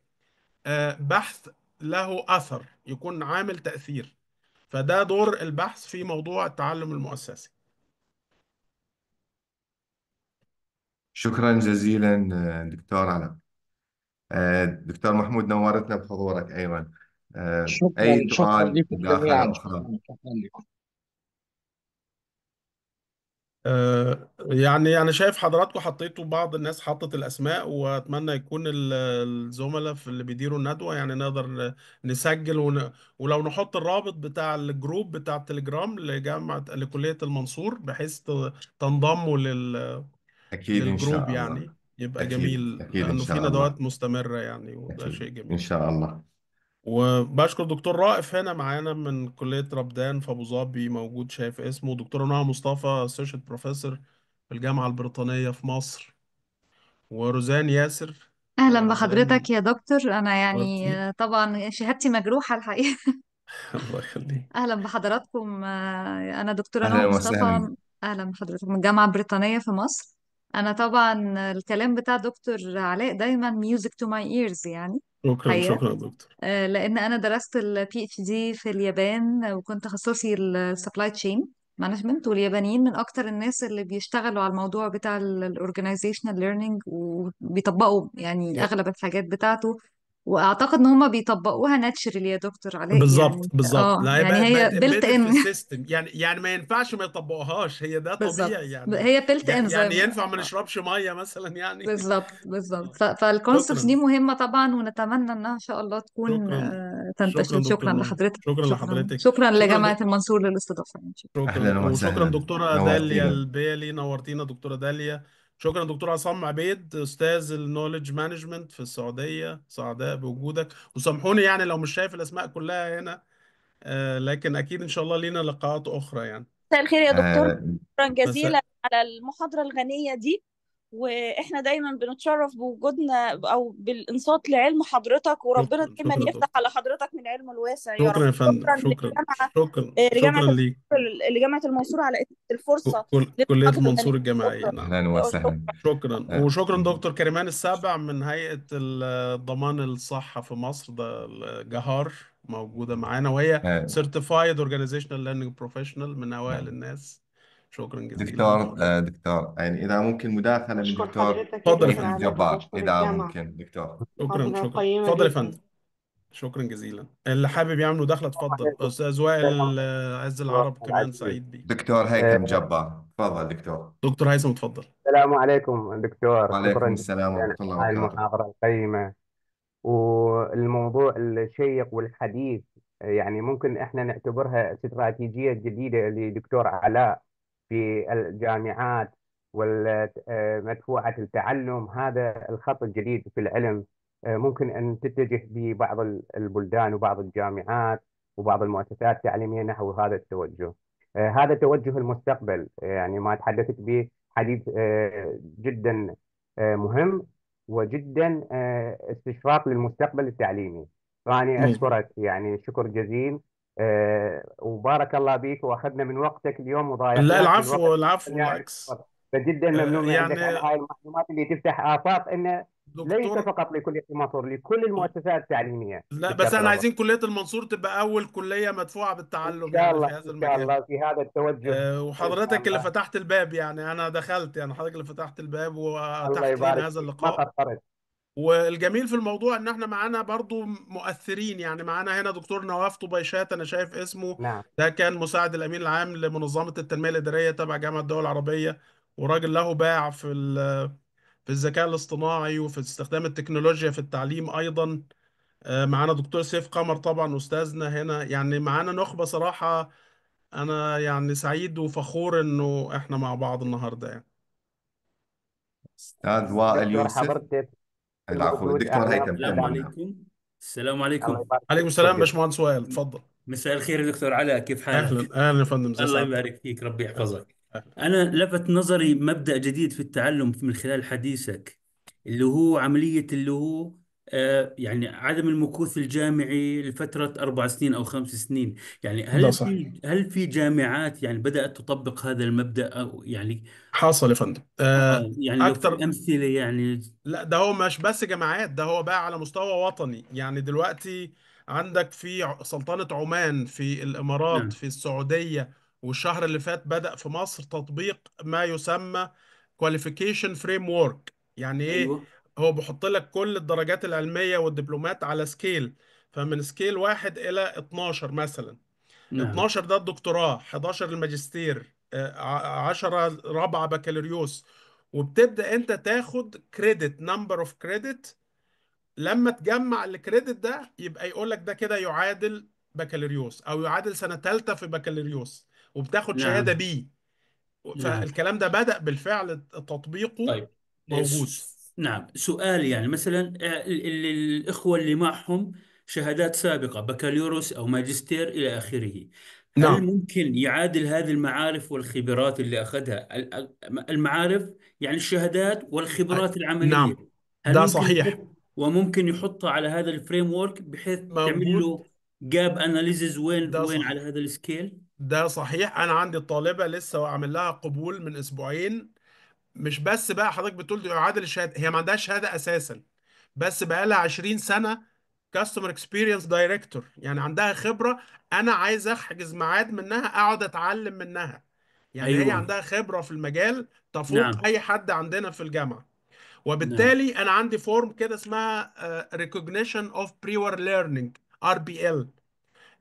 بحث له أثر يكون عامل تأثير فده دور البحث في موضوع التعلم المؤسسي شكرا جزيلا آه، دكتور على آه، دكتور محمود نورتنا بحضورك أيضا آه، شكرا أي شكرا لكم جميعا شكرا شكرا لكم آه، يعني أنا شايف حضراتكم حطيتوا بعض الناس حطت الأسماء وأتمنى يكون الزملاء في اللي بيديروا الندوة يعني نقدر نسجل ون... ولو نحط الرابط بتاع الجروب بتاع التليجرام لجامعة لكلية المنصور بحيث تنضموا لل... أكيد إن شاء الله يعني يبقى أكيد جميل أكيد إن لأنه في الله ندوات مستمرة يعني وده أكيد شيء إن جميل شاء الله وبشكر دكتور رائف هنا معانا من كلية ربدان في أبو ظبي موجود شايف اسمه دكتور نهى نعم مصطفى اسوشيت بروفيسور في الجامعة البريطانية في مصر وروزان ياسر أهلا روزان آه، بحضرتك يا دكتور أنا يعني طبعا شهادتي مجروحة الحقيقة الله يخليك أهلا بحضراتكم آه، أنا دكتورة نهى نعم مصطفى وسهلا أهلا بحضرتك من الجامعة البريطانية في مصر انا طبعا الكلام بتاع دكتور علاء دايما ميوزك تو ماي ايرز يعني شكرا حقيقة شكرا يا دكتور آه، لان انا درست البي اتش دي في اليابان وكنت تخصصي السبلاي تشين مانجمنت واليابانيين من اكتر الناس اللي بيشتغلوا على الموضوع بتاع الاورجنايزيشنال ليرنينج وبيطبقوا يعني اغلب الحاجات بتاعته واعتقد ان هم بيطبقوها ناتشرالي يا دكتور علاء بالظبط يعني بالظبط اه لا يعني هي بيلت ان في السيستم يعني يعني ما ينفعش ما يطبقوهاش هي ده بالظبط طبيعي يعني هي بيلت ان يعني ينفع ما آه. نشربش ميه مثلا يعني بالظبط بالظبط فالكونسبت دي مهمه طبعا ونتمنى انها ان شاء الله تكون شكرا آه، تنتشر شكرا دكتور نور لحضرتك شكرا لحضرتك شكرا لجامعه المنصور للاستضافه شكرا اهلا وسهلا وشكرا دكتوره نورتينا داليا البيلي نورتينا دكتوره داليا شكرا دكتور عصام عبيد استاذ النولج مانجمنت في السعوديه سعداء بوجودك وسامحوني يعني لو مش شايف الاسماء كلها هنا آه، لكن اكيد ان شاء الله لينا لقاءات اخرى يعني مساء الخير يا دكتور آه، شكرا جزيلا على المحاضره الغنيه دي واحنا دايما بنتشرف بوجودنا او بالانصات لعلم حضرتك وربنا دايما يفتح على حضرتك من علمه الواسع يا رب شكرا شكرا شكرا لجامعه آه، ليك لجامعه المنصوره على الفرصه كليه المنصور الجامعيه اهلا وسهلا شكرا آه. وشكرا دكتور كريمان السابع من هيئه الضمان الصحه في مصر ده جهار موجوده معانا وهي سيرتيفايد اورجانيزيشنال ليرنينج بروفيشنال من اوائل آه. الناس شكرا جزيلا دكتور آه، دكتور يعني إذا ممكن مداخلة من دكتور تفضل يا فندم جبار إذا ممكن دكتور شكرا شكرا تفضل يا فندم شكرا جزيلا اللي حابب يعمل مداخلة تفضل أستاذ وائل عز العرب كمان سعيد بيه دكتور هيثم آه. جبار تفضل دكتور دكتور هيثم تفضل السلام عليكم دكتور وعليكم السلام ورحمة الله على وبركاته المحاضرة القيمة والموضوع الشيق والحديث يعني ممكن احنا نعتبرها استراتيجية جديدة لدكتور علاء في الجامعات ومدفوعة التعلم هذا الخط الجديد في العلم آه، ممكن أن تتجه ببعض البلدان وبعض الجامعات وبعض المؤسسات التعليمية نحو هذا التوجه آه، هذا توجه المستقبل آه، يعني ما تحدثت به حديث جدا مهم وجدا استشراق للمستقبل التعليمي فأني أشكرك يعني شكر جزيل آه، وبارك الله بيك واخذنا من وقتك اليوم وضايع لا العفو العفو بالعكس يعني فجدا آه، ممنون يعني عندك على هاي المعلومات اللي تفتح آفاق انه دكتور ليس فقط لكلية المنصور لكل المؤسسات التعليمية لا بس احنا عايزين كلية المنصور تبقى أول كلية مدفوعة بالتعلم شاء يعني الله في هذا إن شاء الله في هذا التوجه آه، وحضرتك اللي فتحت الباب يعني أنا دخلت يعني حضرتك اللي فتحت الباب وأتحت يبارك هذا اللقاء والجميل في الموضوع ان احنا معانا برضو مؤثرين يعني معانا هنا دكتور نواف طبيشات انا شايف اسمه نعم ده كان مساعد الامين العام لمنظمه التنميه الاداريه تبع جامعه الدول العربيه وراجل له باع في في الذكاء الاصطناعي وفي استخدام التكنولوجيا في التعليم ايضا آه، معانا دكتور سيف قمر طبعا استاذنا هنا يعني معانا نخبه صراحه انا يعني سعيد وفخور انه احنا مع بعض النهارده يعني استاذ وائل دكتور يوسف حضرتك العفو الدكتور هيثم السلام كمل عليكم السلام عليكم عليكم السلام طيب. باشمهندس وائل اتفضل مساء الخير يا دكتور علاء كيف حالك؟ اهلا اهلا يا فندم الله سعادتك يبارك فيك ربي يحفظك أنا لفت نظري مبدأ جديد في التعلم من خلال حديثك اللي هو عملية اللي هو آه، يعني عدم المكوث الجامعي لفترة أربع سنين أو خمس سنين يعني لا هل صح في هل في جامعات يعني بدأت تطبق هذا المبدأ أو يعني حاصل يا فندم آه،, آه، يعني لو في أكتر أمثلة يعني لا ده هو مش بس جامعات ده هو بقى على مستوى وطني يعني دلوقتي عندك في سلطنة عمان في الإمارات نعم في السعودية والشهر اللي فات بدأ في مصر تطبيق ما يسمى qualification framework يعني إيه أيوه هو بيحط لك كل الدرجات العلمية والدبلومات على سكيل فمن سكيل واحد إلى 12 مثلا نعم 12 ده الدكتوراه 11 الماجستير 10 آه، رابعة بكالوريوس وبتبدأ أنت تاخد كريدت نمبر اوف كريدت لما تجمع الكريدت ده يبقى يقول لك ده كده يعادل بكالوريوس أو يعادل سنة ثالثة في بكالوريوس وبتاخد نعم. شهادة بي بيه نعم فالكلام ده بدأ بالفعل تطبيقه طيب موجود نعم سؤال يعني مثلا آه، ال- ال- الإخوة اللي معهم شهادات سابقة بكالوريوس أو ماجستير إلى آخره هل نعم ممكن يعادل هذه المعارف والخبرات اللي أخذها المعارف يعني الشهادات والخبرات والخبرات العملية نعم هل ده ممكن صحيح يحط وممكن يحطها على هذا الفريم ورك بحيث تعمل موجود له جاب اناليزز وين ده وين صحيح على هذا السكيل ده صحيح انا عندي طالبة لسه عامل لها قبول من اسبوعين مش بس بقى حضرتك بتقول دي اعاده الشهاده هي ما عندهاش شهاده اساسا بس بقى لها 20 سنه كاستمر اكسبيرينس دايركتور يعني عندها خبره انا عايز احجز ميعاد منها اقعد اتعلم منها يعني أيوة. هي عندها خبره في المجال تفوق نعم اي حد عندنا في الجامعه نعم. وبالتالي انا عندي فورم كده اسمها ريكوجنيشن اوف بريور ليرنينج ار بي ال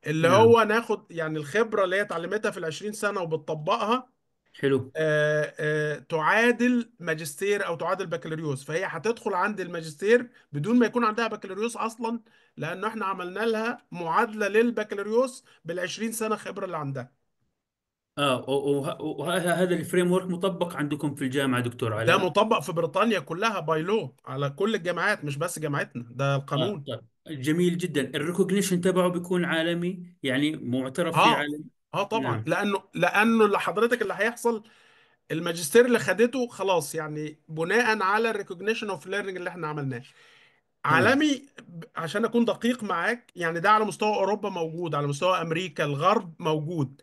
اللي نعم. هو ناخد يعني الخبره اللي هي اتعلمتها في ال 20 سنه وبتطبقها حلو آه، آه، تعادل ماجستير او تعادل بكالوريوس فهي هتدخل عند الماجستير بدون ما يكون عندها بكالوريوس اصلا لانه احنا عملنا لها معادله للبكالوريوس بال 20 سنه خبره اللي عندها اه وهذا الفريم ورك مطبق عندكم في الجامعه دكتور ده علاء مطبق في بريطانيا كلها باي لو على كل الجامعات مش بس جامعتنا ده اه القانون طيب جميل جدا الريكوجنيشن تبعه بيكون عالمي يعني معترف فيه اه عالمي اه طبعا نعم لانه لانه اللي حضرتك اللي هيحصل الماجستير اللي خدته خلاص يعني بناء على الريكوجنيشن اوف ليرنينج اللي احنا عملناه تمام نعم. عالمي عشان اكون دقيق معاك يعني ده على مستوى اوروبا موجود على مستوى امريكا الغرب موجود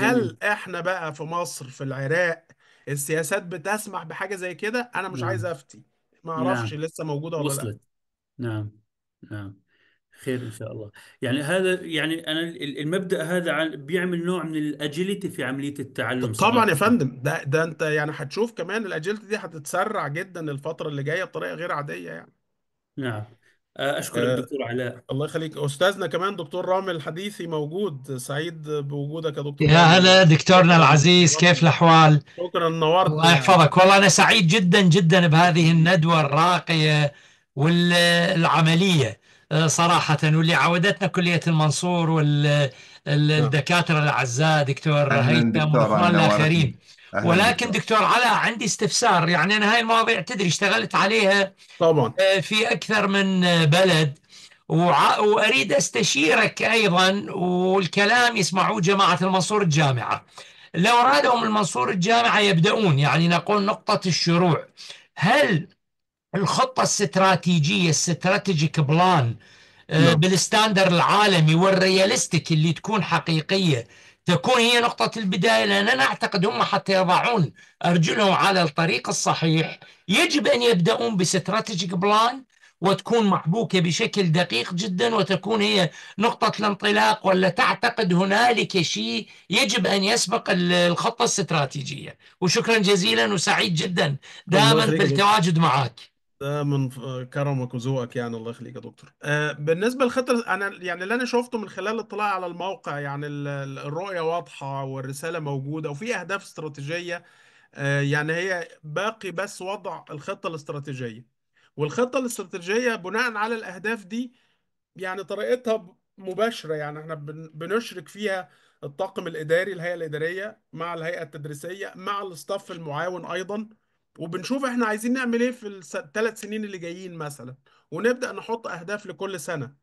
جميل هل احنا بقى في مصر في العراق السياسات بتسمح بحاجة زي كده انا مش نعم. عايز نعم افتي ما اعرفش نعم لسه موجودة ولا لا وصلت نعم نعم خير ان شاء الله يعني هذا يعني انا المبدا هذا بيعمل نوع من الاجيلتي في عمليه التعلم طبعا يا فندم ده ده انت يعني هتشوف كمان الاجيلتي دي هتتسرع جدا الفتره اللي جايه بطريقه غير عاديه يعني نعم اشكرك آه، دكتور علاء الله يخليك استاذنا كمان دكتور رامي الحديثي موجود سعيد بوجودك يا دكتور يا رامي هلا دكتورنا العزيز كيف الأحوال؟ شكرا نورتنا الله يعني يحفظك والله أنا سعيد جدا جدا بهذه الندوة الراقية والعملية آه، صراحة واللي عودتنا كلية المنصور والدكاترة نعم. الأعزاء دكتور هيثم والآخرين ولكن دكتور علاء عندي استفسار يعني أنا هاي المواضيع تدري اشتغلت عليها طبعا آه، في أكثر من بلد وع... واريد استشيرك ايضا والكلام يسمعوه جماعه المنصور الجامعه لو رادهم المنصور الجامعه يبداون يعني نقول نقطه الشروع هل الخطه الاستراتيجيه الاستراتيجيك بلان آه، نعم. بالستاندر العالمي والرياليستيك اللي تكون حقيقيه تكون هي نقطة البداية لأن أنا أعتقد هم حتى يضعون أرجلهم على الطريق الصحيح يجب أن يبدأون باستراتيجيك بلان وتكون محبوكة بشكل دقيق جدا وتكون هي نقطة الانطلاق ولا تعتقد هنالك شيء يجب أن يسبق الخطة الاستراتيجية وشكرا جزيلا وسعيد جدا دائما بالتواجد معك ده من آه، كرمك وذوقك يعني الله يخليك يا دكتور آه، بالنسبه للخطه انا يعني اللي انا شفته من خلال الاطلاع على الموقع يعني الرؤيه واضحه والرساله موجوده وفي اهداف استراتيجيه آه، يعني هي باقي بس وضع الخطه الاستراتيجيه والخطه الاستراتيجيه بناء على الاهداف دي يعني طريقتها مباشرة يعني احنا بنشرك فيها الطاقم الإداري الهيئة الإدارية مع الهيئة التدريسية مع الاستاف المعاون أيضا وبنشوف احنا عايزين نعمل ايه في الثلاث سنين اللي جايين مثلا ونبدا نحط اهداف لكل سنه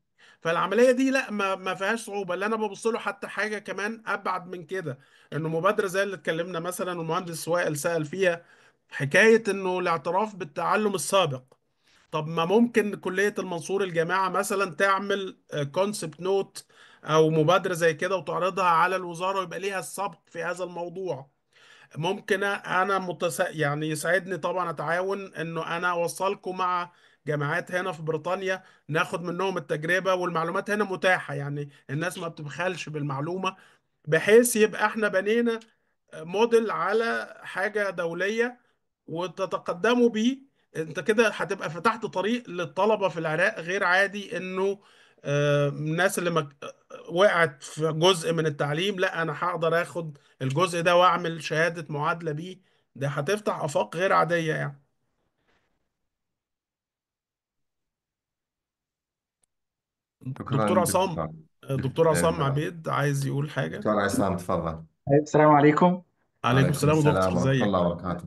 فالعمليه دي لا ما ما فيهاش صعوبه اللي انا ببص له حتى حاجه كمان ابعد من كده انه مبادره زي اللي اتكلمنا مثلا والمهندس وائل سال فيها حكايه انه الاعتراف بالتعلم السابق طب ما ممكن كليه المنصور الجامعه مثلا تعمل كونسبت آه، نوت او مبادره زي كده وتعرضها على الوزاره ويبقى ليها السبق في هذا الموضوع ممكن انا متس... يعني يسعدني طبعا اتعاون انه انا اوصلكم مع جامعات هنا في بريطانيا ناخد منهم التجربه والمعلومات هنا متاحه يعني الناس ما بتبخلش بالمعلومه بحيث يبقى احنا بنينا موديل على حاجه دوليه وتتقدموا بيه انت كده هتبقى فتحت طريق للطلبه في العراق غير عادي انه الناس اللي مك... وقعت في جزء من التعليم لا انا هقدر اخد الجزء ده واعمل شهادة معادلة بيه ده هتفتح آفاق غير عادية يعني شكرا دكتور عصام دكتور عصام عبيد عايز يقول حاجة دكتور عصام تفضل السلام عليكم عليكم وعليكم السلام السلام ورحمة ازيك الله وبركاته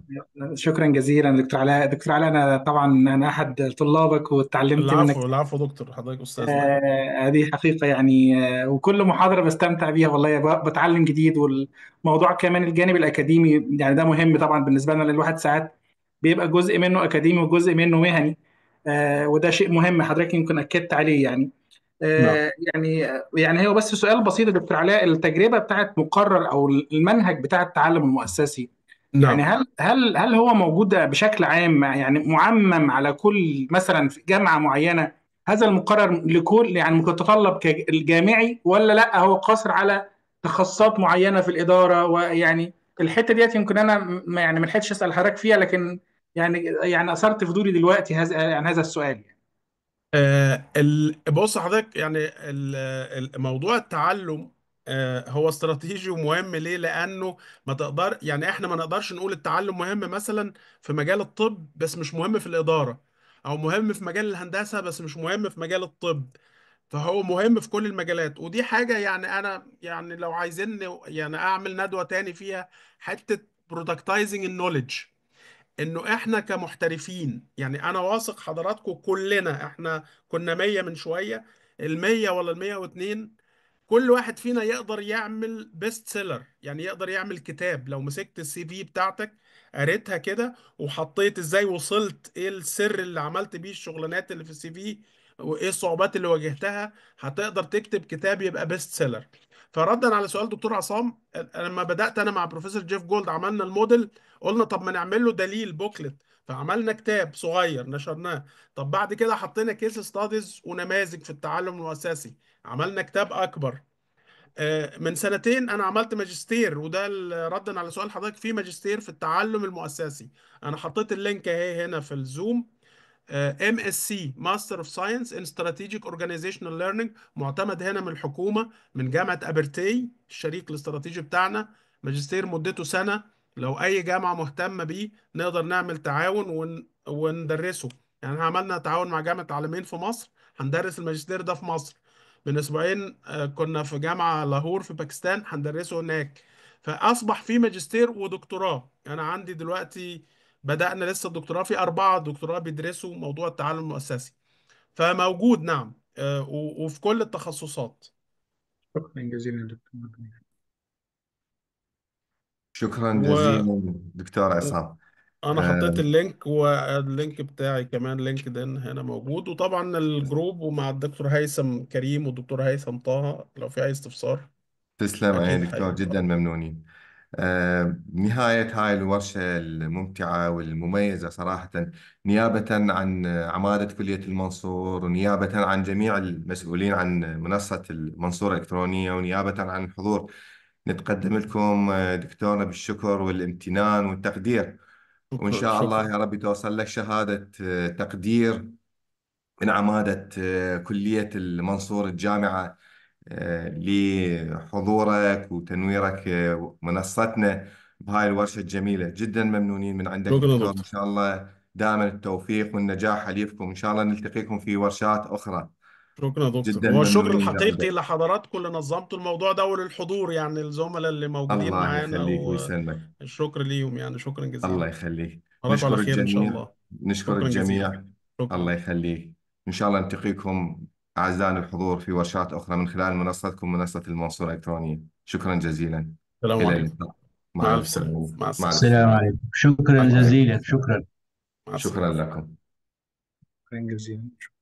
شكرا جزيلا دكتور علاء دكتور علاء انا طبعا انا احد طلابك واتعلمت منك العفو العفو دكتور حضرتك استاذ آه، هذه حقيقة يعني آه، وكل محاضرة بستمتع بيها والله بتعلم جديد والموضوع كمان الجانب الأكاديمي يعني ده مهم طبعا بالنسبة لنا لأن الواحد ساعات بيبقى جزء منه أكاديمي وجزء منه مهني آه، وده شيء مهم حضرتك يمكن أكدت عليه يعني نعم. آه، يعني يعني هو بس سؤال بسيط يا دكتور علاء التجربه بتاعت مقرر او المنهج بتاع التعلم المؤسسي نعم. يعني هل هل هل هو موجود بشكل عام يعني معمم على كل مثلا في جامعه معينه هذا المقرر لكل يعني متطلب الجامعي ولا لا هو قاصر على تخصصات معينه في الاداره ويعني الحته ديت يمكن انا يعني ما لحقتش اسال حضرتك فيها لكن يعني يعني اثرت فضولي دلوقتي هذا يعني هذا السؤال يعني. آه، بص حضرتك يعني ال- موضوع التعلم آه، هو استراتيجي ومهم ليه؟ لأنه ما تقدر يعني احنا ما نقدرش نقول التعلم مهم مثلا في مجال الطب بس مش مهم في الإدارة أو مهم في مجال الهندسة بس مش مهم في مجال الطب فهو مهم في كل المجالات ودي حاجة يعني أنا يعني لو عايزين يعني أعمل ندوة تاني فيها حتة productizing النوليدج انه احنا كمحترفين يعني انا واثق حضراتكم كلنا احنا كنا 100 من شويه المية 100 ولا المية 102 كل واحد فينا يقدر يعمل بيست سيلر يعني يقدر يعمل كتاب لو مسكت السي في بتاعتك قريتها كده وحطيت ازاي وصلت ايه السر اللي عملت بيه الشغلانات اللي في السي في وايه الصعوبات اللي واجهتها هتقدر تكتب كتاب يبقى بيست سيلر فردا على سؤال دكتور عصام لما بدات انا مع بروفيسور جيف جولد عملنا الموديل قلنا طب ما نعمل له دليل بوكلت فعملنا كتاب صغير نشرناه طب بعد كده حطينا كيس ستاديز ونماذج في التعلم المؤسسي عملنا كتاب اكبر آه، من سنتين انا عملت ماجستير وده ردا على سؤال حضرتك في ماجستير في التعلم المؤسسي انا حطيت اللينك اهي هنا في الزوم ام اس سي ماستر اوف ساينس ان استراتيجيك اورجانيزيشنال ليرنينج معتمد هنا من الحكومه من جامعه ابرتي الشريك الاستراتيجي بتاعنا ماجستير مدته سنه لو اي جامعه مهتمه بيه نقدر نعمل تعاون ون... وندرسه يعني عملنا تعاون مع جامعه عالمين في مصر هندرس الماجستير ده في مصر من اسبوعين آه، كنا في جامعه لاهور في باكستان هندرسه هناك فاصبح في ماجستير ودكتوراه انا عندي دلوقتي بدانا لسه الدكتوراه في اربعه دكتوراه بيدرسوا موضوع التعلم المؤسسي فموجود نعم آه، وفي كل التخصصات شكرا جزيلا دكتور شكرا و... جزيلا دكتور عصام انا آه، حطيت اللينك واللينك بتاعي كمان لينكد ان هنا موجود وطبعا الجروب ومع الدكتور هيثم كريم والدكتور هيثم طه لو في اي استفسار تسلم يا اكيد دكتور حي... جدا ممنونين آه، نهاية هاي الورشة الممتعة والمميزة صراحة نيابة عن عمادة كلية المنصور ونيابة عن جميع المسؤولين عن منصة المنصورة الإلكترونية ونيابة عن الحضور نتقدم لكم آه، دكتورنا بالشكر والامتنان والتقدير وإن شاء شكرا الله يا رب توصل لك شهادة آه، تقدير من عمادة آه، كلية المنصور الجامعة آه، لحضورك وتنويرك منصتنا بهاي الورشة الجميلة جدا ممنونين من عندك شكرا دكتور إن شاء الله دائما التوفيق والنجاح حليفكم إن شاء الله نلتقيكم في ورشات أخرى شكرا يا دكتور جدا هو الشكر الحقيقي لحضراتكم اللي نظمتوا الموضوع ده وللحضور يعني الزملاء اللي موجودين الله معانا يخليك ويسلمك الشكر ليهم يعني شكرا جزيلا الله يخليك نشكر على خير ان شاء الجميع الله نشكر شكرا الجميع جزيلا شكرا الله يخليك ان شاء الله نلتقيكم اعزائنا الحضور في ورشات اخرى من خلال منصتكم منصه المنصوره الالكترونيه شكرا جزيلا السلام عليكم اللقاء مع طيب، الف مع السلامه السلام عليكم شكرا جزيلا شكرا شكرا لكم شكرا جزيلا